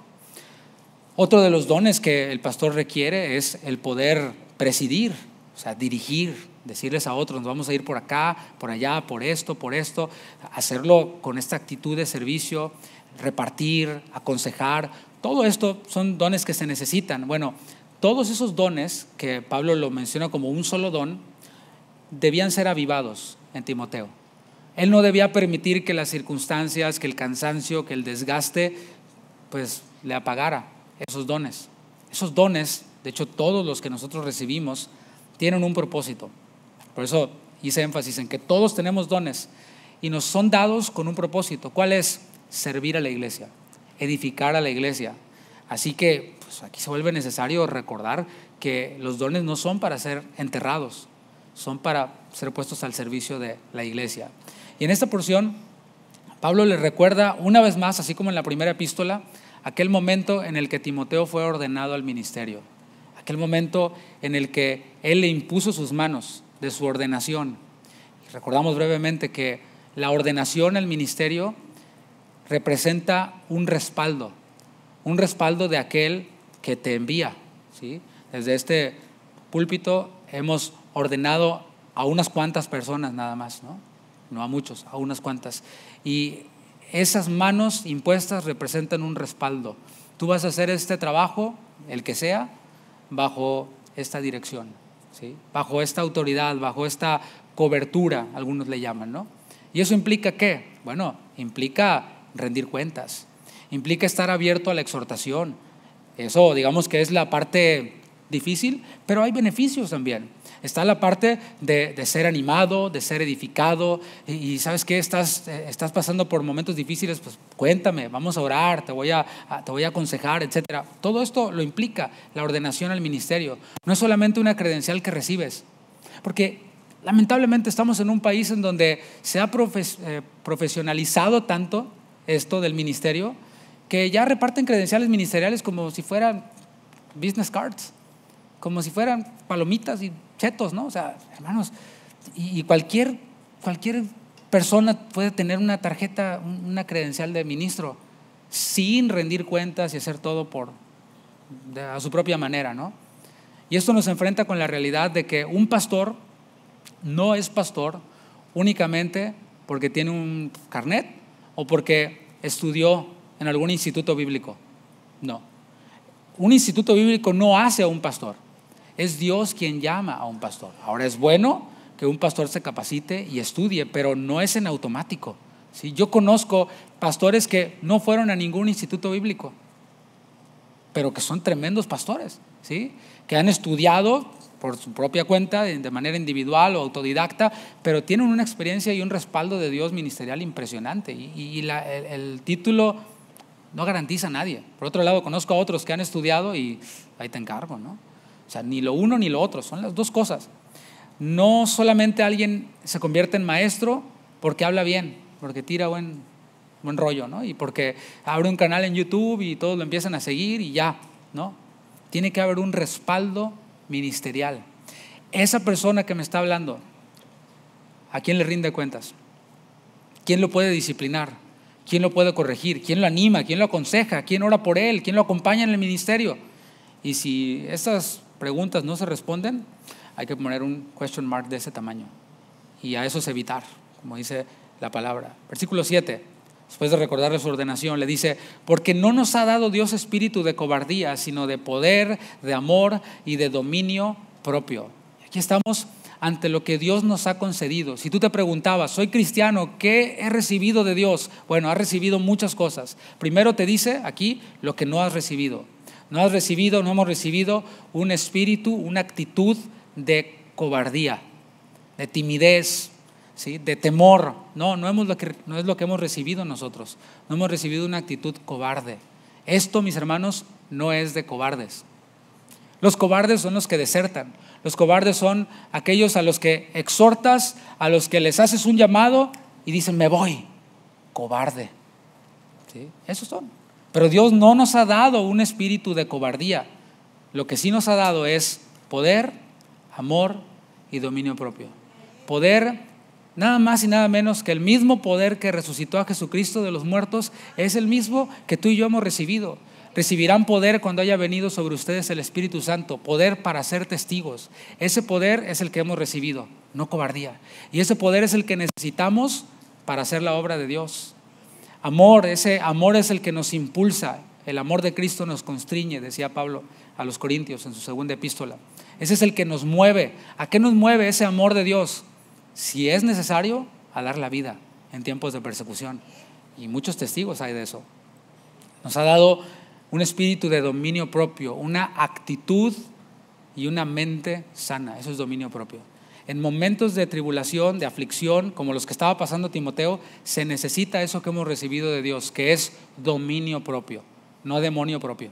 Otro de los dones que el pastor requiere es el poder presidir, o sea, dirigir, decirles a otros, nos vamos a ir por acá, por allá, por esto, por esto, hacerlo con esta actitud de servicio, repartir, aconsejar, todo esto son dones que se necesitan. Bueno, todos esos dones, que Pablo lo menciona como un solo don, debían ser avivados en Timoteo. Él no debía permitir que las circunstancias, que el cansancio, que el desgaste, pues le apagara esos dones. Esos dones, de hecho todos los que nosotros recibimos, tienen un propósito. Por eso hice énfasis en que todos tenemos dones y nos son dados con un propósito. ¿Cuál es? Servir a la iglesia, edificar a la iglesia. Así que pues, aquí se vuelve necesario recordar que los dones no son para ser enterrados, son para ser puestos al servicio de la iglesia. Y en esta porción, Pablo le recuerda una vez más, así como en la primera epístola, aquel momento en el que Timoteo fue ordenado al ministerio aquel momento en el que Él le impuso sus manos de su ordenación. Recordamos brevemente que la ordenación el ministerio representa un respaldo, un respaldo de aquel que te envía. ¿sí? Desde este púlpito hemos ordenado a unas cuantas personas nada más, no a muchos, a unas cuantas. Y esas manos impuestas representan un respaldo. Tú vas a hacer este trabajo, el que sea, bajo esta dirección, ¿sí? bajo esta autoridad, bajo esta cobertura, algunos le llaman, ¿no? ¿Y eso implica qué? Bueno, implica rendir cuentas, implica estar abierto a la exhortación. Eso, digamos que es la parte difícil, pero hay beneficios también está la parte de, ser animado, de ser edificado. Y, sabes qué, estás, eh, estás pasando por momentos difíciles, pues cuéntame, vamos a orar, te voy a, voy a aconsejar, etc. Todo esto lo implica la ordenación al ministerio. No es solamente una credencial que recibes, porque lamentablemente estamos en un país en donde se ha eh, profesionalizado tanto esto del ministerio que ya reparten credenciales ministeriales como si fueran business cards, como si fueran palomitas y chetos, ¿no? O sea, hermanos, y, cualquier, cualquier persona puede tener una tarjeta, una credencial de ministro, sin rendir cuentas y hacer todo por, a su propia manera, ¿no? Y esto nos enfrenta con la realidad de que un pastor no es pastor únicamente porque tiene un carnet o porque estudió en algún instituto bíblico. No. Un instituto bíblico no hace a un pastor. Es Dios quien llama a un pastor. Ahora es bueno que un pastor se capacite y estudie, pero no es en automático. ¿sí? Yo conozco pastores que no fueron a ningún instituto bíblico, pero que son tremendos pastores, ¿sí? que han estudiado por su propia cuenta, de manera individual o autodidacta, pero tienen una experiencia y un respaldo de Dios ministerial impresionante. Y, el, título no garantiza a nadie. Por otro lado, conozco a otros que han estudiado y ahí te encargo, ¿no? O sea, ni lo uno ni lo otro, son las dos cosas. No solamente alguien se convierte en maestro porque habla bien, porque tira buen, buen rollo, ¿no? Y porque abre un canal en YouTube y todos lo empiezan a seguir y ya, ¿no? Tiene que haber un respaldo ministerial. Esa persona que me está hablando, ¿a quién le rinde cuentas? ¿Quién lo puede disciplinar? ¿Quién lo puede corregir? ¿Quién lo anima? ¿Quién lo aconseja? ¿Quién ora por él? ¿Quién lo acompaña en el ministerio? Y si estas preguntas no se responden, hay que poner un question mark de ese tamaño. Y a eso es evitar, como dice la palabra. Versículo 7, después de recordarle su ordenación, le dice, porque no nos ha dado Dios espíritu de cobardía, sino de poder, de amor y de dominio propio. Aquí estamos ante lo que Dios nos ha concedido. Si tú te preguntabas, soy cristiano, ¿qué he recibido de Dios? Bueno, has recibido muchas cosas. Primero te dice aquí lo que no has recibido. No has recibido, no hemos recibido un espíritu, una actitud de cobardía, de timidez, ¿sí? de temor. No, no, es lo que hemos recibido nosotros. No hemos recibido una actitud cobarde. Esto, mis hermanos, no es de cobardes. Los cobardes son los que desertan. Los cobardes son aquellos a los que exhortas, a los que les haces un llamado y dicen, me voy. Cobarde. ¿Sí? Esos son. Pero Dios no nos ha dado un espíritu de cobardía. Lo que sí nos ha dado es poder, amor y dominio propio. Poder, nada más y nada menos que el mismo poder que resucitó a Jesucristo de los muertos es el mismo que tú y yo hemos recibido. Recibirán poder cuando haya venido sobre ustedes el Espíritu Santo, poder para ser testigos. Ese poder es el que hemos recibido, no cobardía. Y ese poder es el que necesitamos para hacer la obra de Dios. Amor, ese amor es el que nos impulsa. El amor de Cristo nos constriñe, decía Pablo a los Corintios en su segunda epístola. Ese es el que nos mueve. ¿A qué nos mueve ese amor de Dios? Si es necesario, a dar la vida en tiempos de persecución. Y muchos testigos hay de eso. Nos ha dado un espíritu de dominio propio, una actitud y una mente sana. Eso es dominio propio. En momentos de tribulación, de aflicción, como los que estaba pasando Timoteo, se necesita eso que hemos recibido de Dios, que es dominio propio, no demonio propio,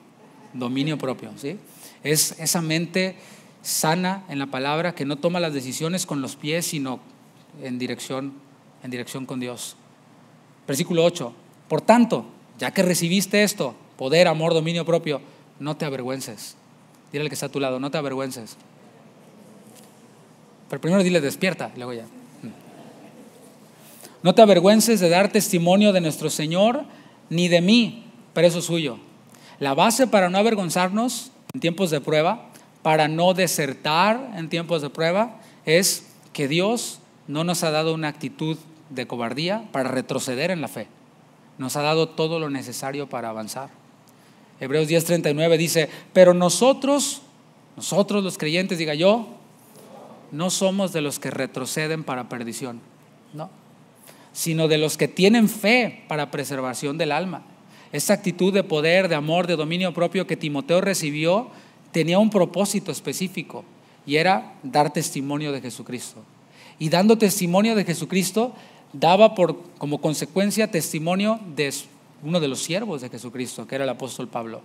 dominio propio. ¿sí? Es esa mente sana en la palabra que no toma las decisiones con los pies, sino en dirección, en dirección con Dios. Versículo 8. Por tanto, ya que recibiste esto, poder, amor, dominio propio, no te avergüences. Dile al que está a tu lado, no te avergüences. Pero primero dile despierta, luego ya. Mm. No te avergüences de dar testimonio de nuestro Señor ni de mí, pero eso suyo. La base para no avergonzarnos en tiempos de prueba, para no desertar en tiempos de prueba, es que Dios no nos ha dado una actitud de cobardía para retroceder en la fe. Nos ha dado todo lo necesario para avanzar. Hebreos 10:39 dice, pero nosotros, nosotros los creyentes, diga yo, no somos de los que retroceden para perdición, sino de los que tienen fe para preservación del alma. Esa actitud de poder, de amor, de dominio propio que Timoteo recibió tenía un propósito específico y era dar testimonio de Jesucristo. Y dando testimonio de Jesucristo daba como consecuencia testimonio de uno de los siervos de Jesucristo, que era el apóstol Pablo.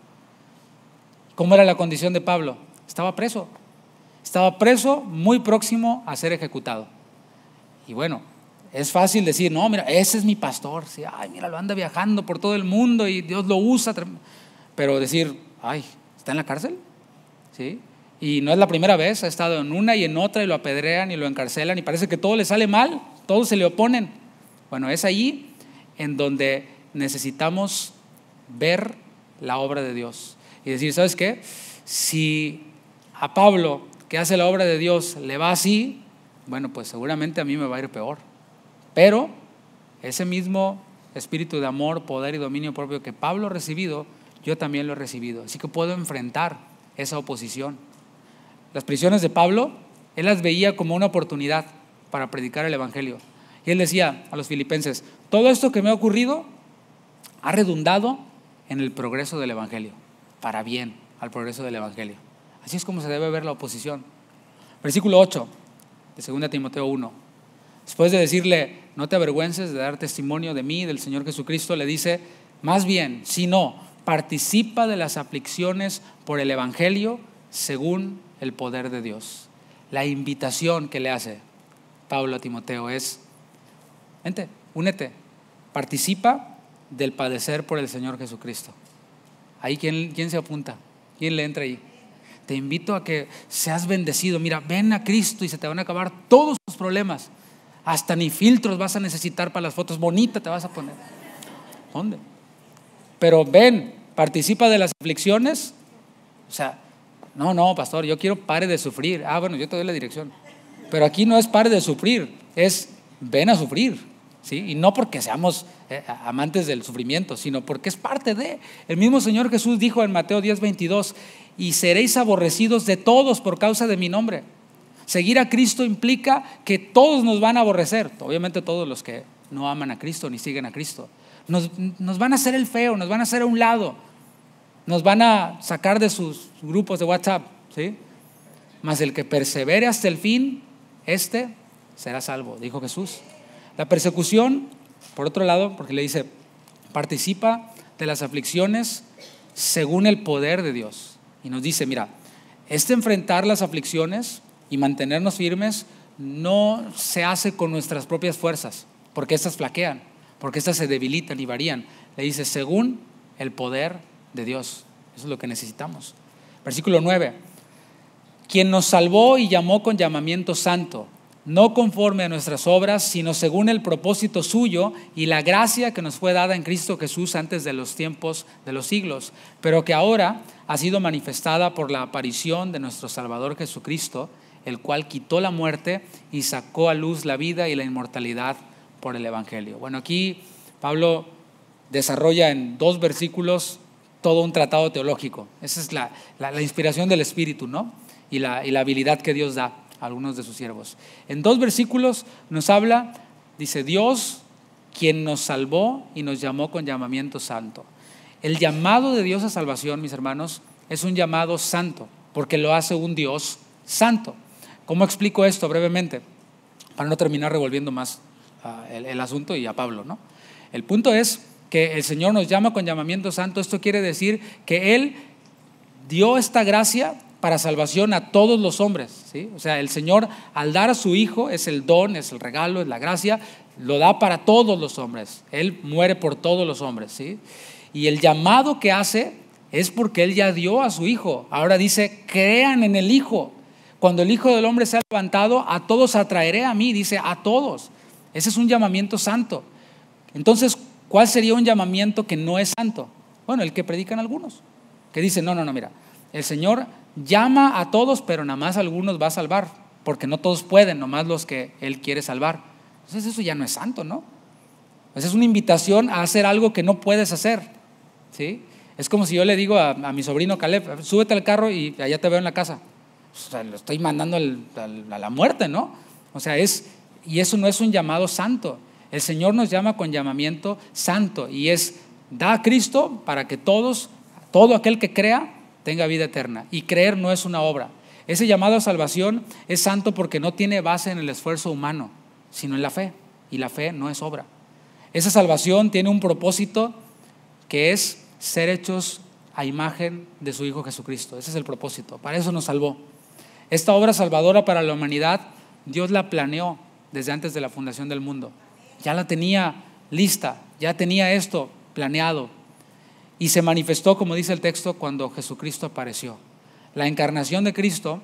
¿Cómo era la condición de Pablo? Estaba preso, estaba preso, muy próximo a ser ejecutado. Y bueno, es fácil decir, no, mira, ese es mi pastor. ay, mira, lo anda viajando por todo el mundo y Dios lo usa. Pero decir, ay, ¿está en la cárcel? ¿Sí? Y no es la primera vez, ha estado en una y en otra y lo apedrean y lo encarcelan y parece que todo le sale mal, todos se le oponen. Bueno, es allí en donde necesitamos ver la obra de Dios y decir, ¿sabes qué? Si a Pablo que hace la obra de Dios le va así, bueno, pues seguramente a mí me va a ir peor. Pero ese mismo espíritu de amor, poder y dominio propio que Pablo ha recibido, yo también lo he recibido. Así que puedo enfrentar esa oposición. Las prisiones de Pablo, él las veía como una oportunidad para predicar el Evangelio. Y él decía a los filipenses, todo esto que me ha ocurrido ha redundado en el progreso del Evangelio, para bien, al progreso del Evangelio. Así es como se debe ver la oposición. Versículo 8 de 2 Timoteo 1. Después de decirle, no te avergüences de dar testimonio de mí, del Señor Jesucristo, le dice, más bien, si no, participa de las aflicciones por el Evangelio según el poder de Dios. La invitación que le hace Pablo a Timoteo es, vente, únete, participa del padecer por el Señor Jesucristo. Ahí, ¿quién, se apunta? ¿Quién le entra ahí? Te invito a que seas bendecido. Mira, ven a Cristo y se te van a acabar todos tus problemas. Hasta ni filtros vas a necesitar para las fotos. Bonita te vas a poner. ¿Dónde? Pero ven, participa de las aflicciones. O sea, no, no, pastor, yo quiero pare de sufrir. Ah, bueno, yo te doy la dirección. Pero aquí no es pare de sufrir, es ven a sufrir. ¿sí? Y no porque seamos eh, amantes del sufrimiento, sino porque es parte de. El mismo Señor Jesús dijo en Mateo 10, 22, y seréis aborrecidos de todos por causa de mi nombre. Seguir a Cristo implica que todos nos van a aborrecer, obviamente todos los que no aman a Cristo ni siguen a Cristo. Nos, van a hacer el feo, nos van a hacer a un lado, nos van a sacar de sus grupos de WhatsApp, ¿sí? Mas el que persevere hasta el fin, este será salvo, dijo Jesús. La persecución, por otro lado, porque le dice, participa de las aflicciones según el poder de Dios. Y nos dice, mira, este enfrentar las aflicciones y mantenernos firmes no se hace con nuestras propias fuerzas, porque estas flaquean, porque estas se debilitan y varían. Le dice, según el poder de Dios. Eso es lo que necesitamos. Versículo 9. Quien nos salvó y llamó con llamamiento santo no conforme a nuestras obras, sino según el propósito suyo y la gracia que nos fue dada en Cristo Jesús antes de los tiempos de los siglos, pero que ahora ha sido manifestada por la aparición de nuestro Salvador Jesucristo, el cual quitó la muerte y sacó a luz la vida y la inmortalidad por el Evangelio. Bueno, aquí Pablo desarrolla en dos versículos todo un tratado teológico. Esa es la, inspiración del Espíritu, ¿no? Y la, y la habilidad que Dios da algunos de sus siervos. En dos versículos nos habla, dice, Dios quien nos salvó y nos llamó con llamamiento santo. El llamado de Dios a salvación, mis hermanos, es un llamado santo, porque lo hace un Dios santo. ¿Cómo explico esto brevemente? Para no terminar revolviendo más ah, el, asunto y a Pablo, ¿no? El punto es que el Señor nos llama con llamamiento santo. Esto quiere decir que Él dio esta gracia para salvación a todos los hombres. ¿sí? O sea, el Señor al dar a su Hijo es el don, es el regalo, es la gracia, lo da para todos los hombres. Él muere por todos los hombres. ¿sí? Y el llamado que hace es porque Él ya dio a su Hijo. Ahora dice, crean en el Hijo. Cuando el Hijo del Hombre sea levantado, a todos atraeré a mí, dice, a todos. Ese es un llamamiento santo. Entonces, ¿cuál sería un llamamiento que no es santo? Bueno, el que predican algunos, que dicen, no, no, no, mira, el Señor llama a todos, pero nada más algunos va a salvar, porque no todos pueden, nomás los que Él quiere salvar. Entonces eso ya no es santo, ¿no? Pues es una invitación a hacer algo que no puedes hacer, ¿sí? Es como si yo le digo a, mi sobrino Caleb, súbete al carro y allá te veo en la casa. O sea, lo estoy mandando a la muerte, ¿no? O sea, es, y eso no es un llamado santo. El Señor nos llama con llamamiento santo y es, da a Cristo para que todos, todo aquel que crea, tenga vida eterna. Y creer no es una obra. Ese llamado a salvación es santo porque no tiene base en el esfuerzo humano, sino en la fe. Y la fe no es obra. Esa salvación tiene un propósito que es ser hechos a imagen de su Hijo Jesucristo. Ese es el propósito. Para eso nos salvó. Esta obra salvadora para la humanidad, Dios la planeó desde antes de la fundación del mundo. Ya la tenía lista, ya tenía esto planeado, y se manifestó, como dice el texto, cuando Jesucristo apareció. La encarnación de Cristo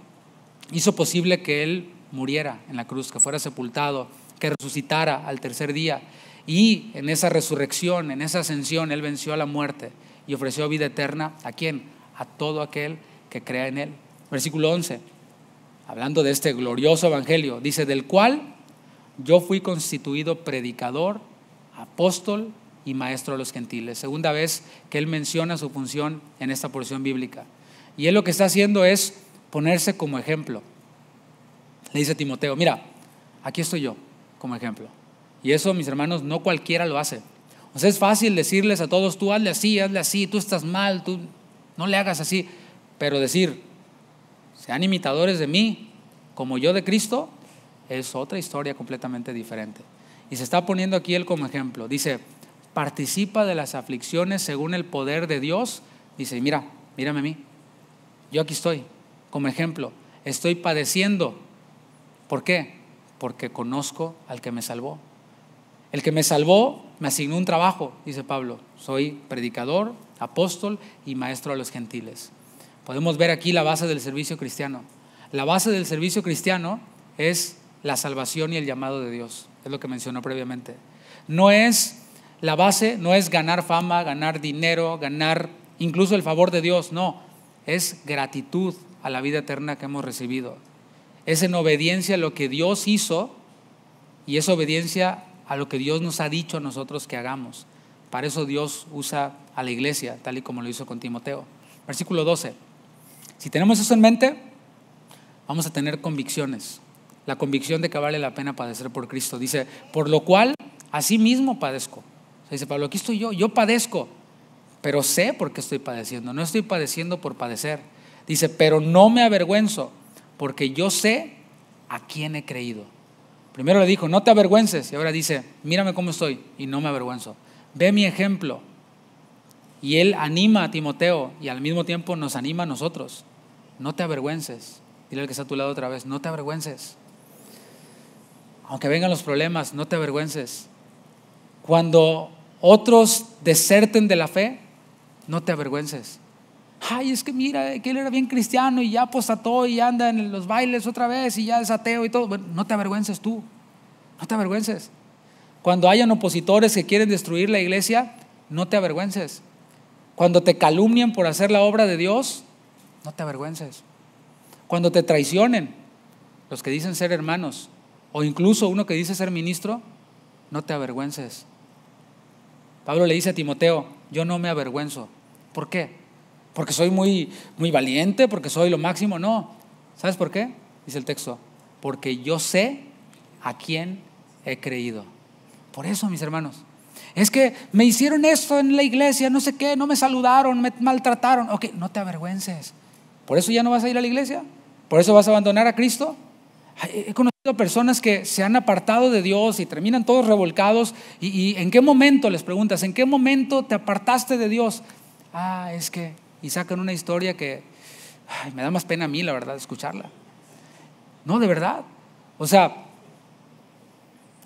hizo posible que Él muriera en la cruz, que fuera sepultado, que resucitara al tercer día. Y en esa resurrección, en esa ascensión, Él venció a la muerte y ofreció vida eterna a quién? A todo aquel que crea en Él. Versículo 11, hablando de este glorioso Evangelio, dice, del cual yo fui constituido predicador, apóstol, y maestro de los gentiles. Segunda vez que él menciona su función en esta porción bíblica. Y él lo que está haciendo es ponerse como ejemplo. Le dice Timoteo, mira, aquí estoy yo como ejemplo. Y eso, mis hermanos, no cualquiera lo hace. O sea, es fácil decirles a todos, tú hazle así, hazle así, tú estás mal, tú no le hagas así. Pero decir, sean imitadores de mí, como yo de Cristo, es otra historia completamente diferente. Y se está poniendo aquí él como ejemplo. Dice, participa de las aflicciones según el poder de Dios, dice, mira, mírame a mí, yo aquí estoy, como ejemplo, estoy padeciendo. ¿Por qué? Porque conozco al que me salvó. El que me salvó me asignó un trabajo, dice Pablo. Soy predicador, apóstol y maestro a los gentiles. Podemos ver aquí la base del servicio cristiano. La base del servicio cristiano es la salvación y el llamado de Dios. Es lo que mencionó previamente. No es la base no es ganar fama, ganar dinero, ganar incluso el favor de Dios, no, es gratitud a la vida eterna que hemos recibido. Es en obediencia a lo que Dios hizo y es obediencia a lo que Dios nos ha dicho a nosotros que hagamos. Para eso Dios usa a la iglesia, tal y como lo hizo con Timoteo. Versículo 12. Si tenemos eso en mente, vamos a tener convicciones. La convicción de que vale la pena padecer por Cristo. Dice, por lo cual, así mismo padezco dice Pablo, aquí estoy yo, yo padezco, pero sé por qué estoy padeciendo, no estoy padeciendo por padecer. Dice, pero no me avergüenzo, porque yo sé a quién he creído. Primero le dijo, no te avergüences, y ahora dice, mírame cómo estoy, y no me avergüenzo. Ve mi ejemplo. Y él anima a Timoteo y al mismo tiempo nos anima a nosotros. No te avergüences. Dile al que está a tu lado otra vez, no te avergüences. Aunque vengan los problemas, no te avergüences. Cuando otros deserten de la fe, no te avergüences. Ay, es que mira, que él era bien cristiano y ya apostató pues, y anda en los bailes otra vez y ya es ateo y todo. Bueno, no te avergüences tú, no te avergüences. Cuando hayan opositores que quieren destruir la iglesia, no te avergüences. Cuando te calumnien por hacer la obra de Dios, no te avergüences. Cuando te traicionen, los que dicen ser hermanos, o incluso uno que dice ser ministro, no te avergüences. Pablo le dice a Timoteo, yo no me avergüenzo. ¿Por qué? Porque soy muy, muy valiente, porque soy lo máximo. No. ¿Sabes por qué? Dice el texto. Porque yo sé a quién he creído. Por eso, mis hermanos. Es que me hicieron esto en la iglesia, no sé qué, no me saludaron, me maltrataron. Ok, no te avergüences. ¿Por eso ya no vas a ir a la iglesia? ¿Por eso vas a abandonar a Cristo? He conocido personas que se han apartado de Dios y terminan todos revolcados. Y, en qué momento les preguntas, ¿en qué momento te apartaste de Dios? Ah, es que, y sacan una historia que me da más pena a mí, la verdad, escucharla. No, de verdad. O sea,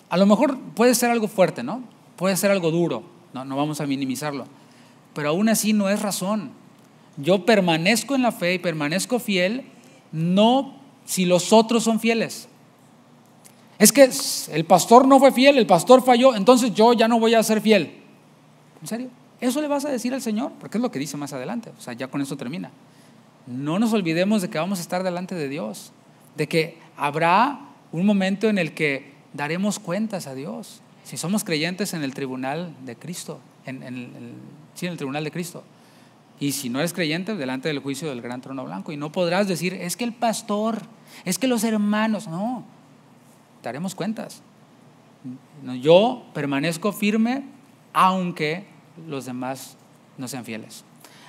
a lo mejor puede ser algo fuerte, ¿no? Puede ser algo duro, no, no vamos a minimizarlo. Pero aún así no es razón. Yo permanezco en la fe y permanezco fiel, no si los otros son fieles? Es que el pastor no fue fiel, el pastor falló, entonces yo ya no voy a ser fiel. ¿En serio? ¿Eso le vas a decir al Señor? Porque es lo que dice más adelante. O sea, ya con eso termina. No nos olvidemos de que vamos a estar delante de Dios, de que habrá un momento en el que daremos cuentas a Dios, si somos creyentes en el tribunal de Cristo, en, en el tribunal de Cristo. Y si no eres creyente, delante del juicio del gran trono blanco. Y no podrás decir, es que el pastor, es que los hermanos, no, te cuentas. Yo permanezco firme aunque los demás no sean fieles,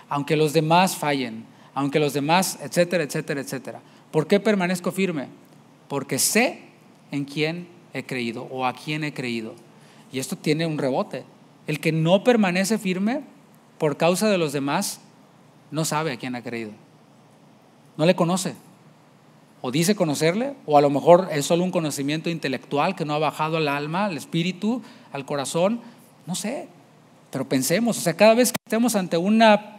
aunque los demás fallen, aunque los demás, etcétera, etcétera, etcétera. ¿Por qué permanezco firme? Porque sé en quién he creído o a quién he creído. Y esto tiene un rebote. El que no permanece firme por causa de los demás, no sabe a quién ha creído. No le conoce. O dice conocerle, o a lo mejor es solo un conocimiento intelectual que no ha bajado al alma, al espíritu, al corazón. No sé. Pero pensemos, o sea, cada vez que estemos ante una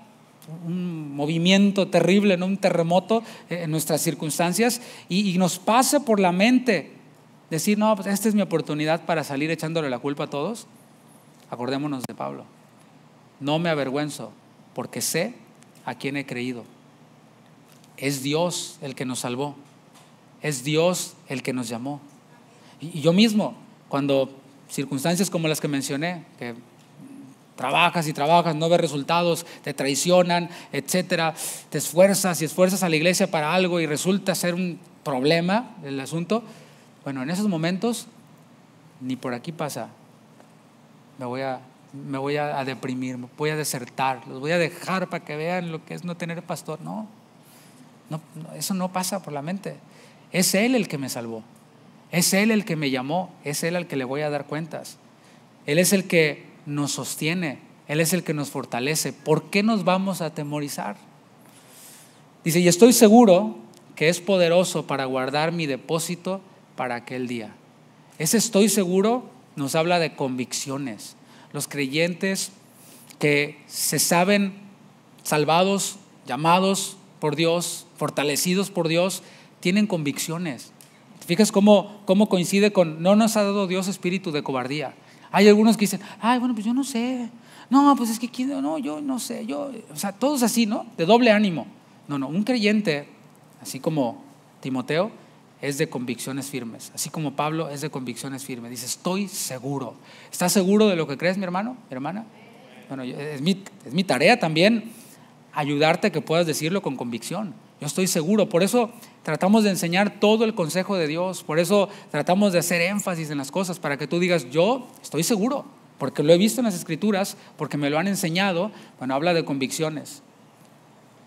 un movimiento terrible, ¿no? un terremoto eh, en nuestras circunstancias y, nos pasa por la mente decir, no, pues, esta es mi oportunidad para salir echándole la culpa a todos, acordémonos de Pablo no me avergüenzo, porque sé a quién he creído. Es Dios el que nos salvó. Es Dios el que nos llamó. Y, yo mismo, cuando circunstancias como las que mencioné, que trabajas y trabajas, no ves resultados, te traicionan, etcétera, te esfuerzas y esfuerzas a la iglesia para algo y resulta ser un problema el asunto, bueno, en esos momentos ni por aquí pasa. Me voy a me voy a, deprimir, me voy a desertar, los voy a dejar para que vean lo que es no tener pastor. No, no, eso no pasa por la mente. Es Él el que me salvó, es Él el que me llamó, es Él al que le voy a dar cuentas. Él es el que nos sostiene, Él es el que nos fortalece. ¿Por qué nos vamos a atemorizar? Dice, y estoy seguro que es poderoso para guardar mi depósito para aquel día. Ese estoy seguro nos habla de convicciones, los creyentes que se saben salvados, llamados por Dios, fortalecidos por Dios, tienen convicciones. fijas cómo, cómo coincide con, no nos ha dado Dios espíritu de cobardía. Hay algunos que dicen, ay, bueno, pues yo no sé. No, pues es que no, yo no sé, yo, o sea, todos así, ¿no? De doble ánimo. No, no, un creyente, así como Timoteo, es de convicciones firmes, así como Pablo es de convicciones firmes. Dice, estoy seguro. ¿Estás seguro de lo que crees, mi hermano, mi hermana? Bueno, es mi, es mi tarea también ayudarte a que puedas decirlo con convicción. Yo estoy seguro. Por eso tratamos de enseñar todo el consejo de Dios. Por eso tratamos de hacer énfasis en las cosas para que tú digas, yo estoy seguro, porque lo he visto en las escrituras, porque me lo han enseñado. Bueno, habla de convicciones.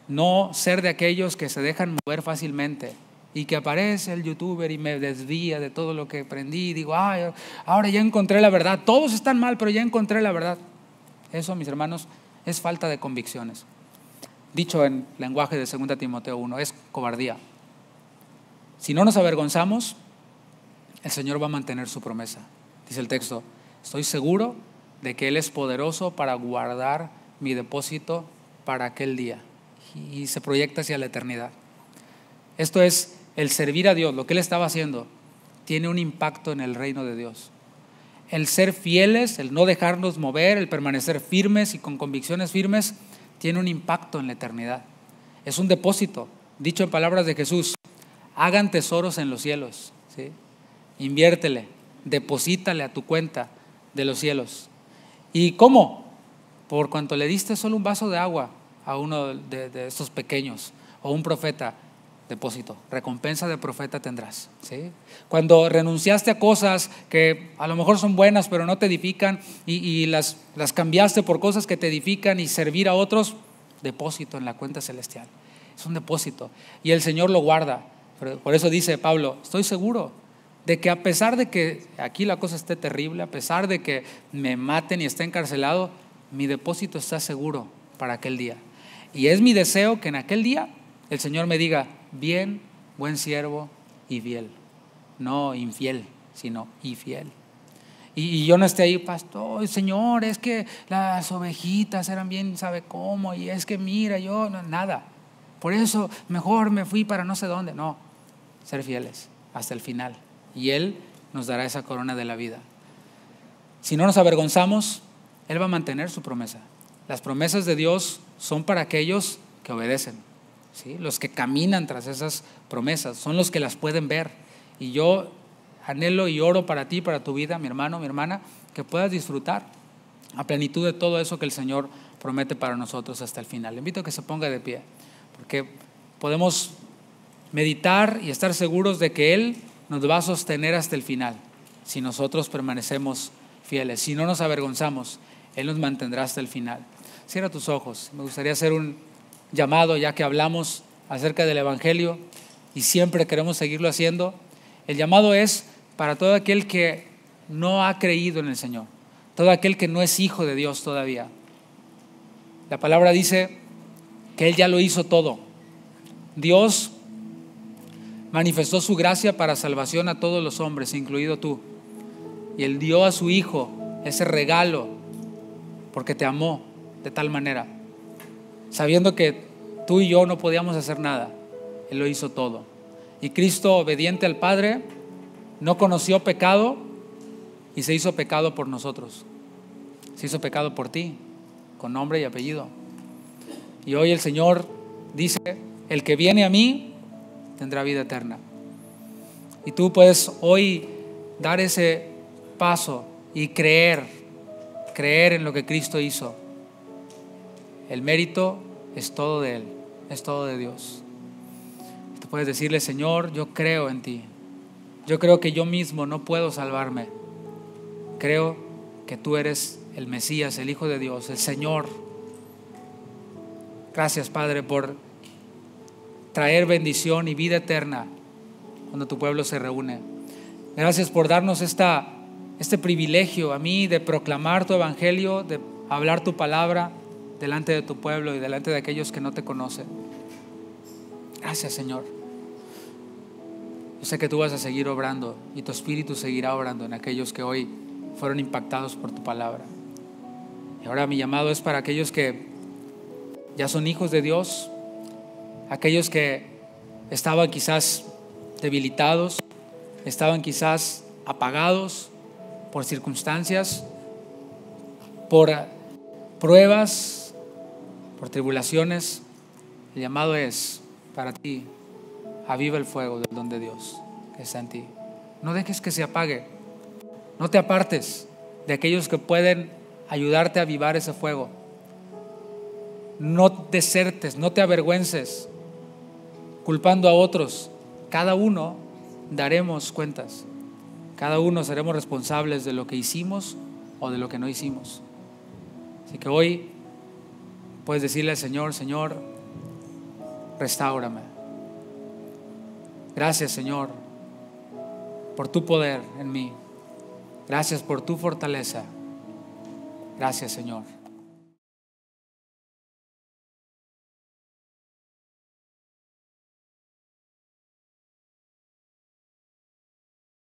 No ser de aquellos que se dejan mover fácilmente y que aparece el youtuber y me desvía de todo lo que aprendí. Y digo, ahora ya encontré la verdad. Todos están mal, pero ya encontré la verdad. Eso, mis hermanos, es falta de convicciones. Dicho en lenguaje de 2 Timoteo 1, es cobardía. Si no nos avergonzamos, el Señor va a mantener su promesa. Dice el texto, estoy seguro de que Él es poderoso para guardar mi depósito para aquel día y se proyecta hacia la eternidad. Esto es el servir a Dios, lo que él estaba haciendo, tiene un impacto en el reino de Dios. El ser fieles, el no dejarnos mover, el permanecer firmes y con convicciones firmes, tiene un impacto en la eternidad. Es un depósito. Dicho en palabras de Jesús, hagan tesoros en los cielos. ¿sí? Inviértele, deposítale a tu cuenta de los cielos. ¿Y cómo? Por cuanto le diste solo un vaso de agua a uno de, de estos pequeños o un profeta depósito, recompensa de profeta tendrás. ¿sí? Cuando renunciaste a cosas que a lo mejor son buenas pero no te edifican y, las, las cambiaste por cosas que te edifican y servir a otros, depósito en la cuenta celestial. Es un depósito y el Señor lo guarda. Por eso dice Pablo, estoy seguro de que a pesar de que aquí la cosa esté terrible, a pesar de que me maten y esté encarcelado, mi depósito está seguro para aquel día. Y es mi deseo que en aquel día el Señor me diga, bien, buen siervo y fiel. No infiel, sino y fiel. Y, yo no esté ahí, pastor, señor, es que las ovejitas eran bien, sabe cómo, y es que mira, yo, no, nada. Por eso mejor me fui para no sé dónde. No, ser fieles hasta el final. Y Él nos dará esa corona de la vida. Si no nos avergonzamos, Él va a mantener su promesa. Las promesas de Dios son para aquellos que obedecen los que caminan tras esas promesas, son los que las pueden ver. Y yo anhelo y oro para ti, para tu vida, mi hermano, mi hermana, que puedas disfrutar a plenitud de todo eso que el Señor promete para nosotros hasta el final. invito a que se ponga de pie, porque podemos meditar y estar seguros de que Él nos va a sostener hasta el final, si nosotros permanecemos fieles, si no nos avergonzamos, Él nos mantendrá hasta el final. Cierra tus ojos, me gustaría hacer un, llamado, ya que hablamos acerca del Evangelio y siempre queremos seguirlo haciendo, el llamado es para todo aquel que no ha creído en el Señor, todo aquel que no es hijo de Dios todavía. La palabra dice que Él ya lo hizo todo. Dios manifestó su gracia para salvación a todos los hombres, incluido tú. Y Él dio a su Hijo ese regalo porque te amó de tal manera sabiendo que tú y yo no podíamos hacer nada, Él lo hizo todo. Y Cristo, obediente al Padre, no conoció pecado y se hizo pecado por nosotros. Se hizo pecado por ti, con nombre y apellido. Y hoy el Señor dice, el que viene a mí tendrá vida eterna. Y tú puedes hoy dar ese paso y creer, creer en lo que Cristo hizo. El mérito es todo de Él, es todo de Dios. Tú puedes decirle, Señor, yo creo en ti. Yo creo que yo mismo no puedo salvarme. Creo que tú eres el Mesías, el Hijo de Dios, el Señor. Gracias, Padre, por traer bendición y vida eterna cuando tu pueblo se reúne. Gracias por darnos esta, este privilegio a mí de proclamar tu evangelio, de hablar tu palabra delante de tu pueblo y delante de aquellos que no te conocen. Gracias, Señor. Yo sé que tú vas a seguir obrando y tu espíritu seguirá obrando en aquellos que hoy fueron impactados por tu palabra. Y ahora mi llamado es para aquellos que ya son hijos de Dios, aquellos que estaban quizás debilitados, estaban quizás apagados por circunstancias, por pruebas, por tribulaciones, el llamado es para ti, aviva el fuego del don de Dios que está en ti. No dejes que se apague, no te apartes de aquellos que pueden ayudarte a avivar ese fuego. No desertes, no te avergüences culpando a otros. Cada uno daremos cuentas. Cada uno seremos responsables de lo que hicimos o de lo que no hicimos. Así que hoy Puedes decirle al Señor, Señor, restaurame. Gracias, Señor, por tu poder en mí. Gracias por tu fortaleza. Gracias, Señor.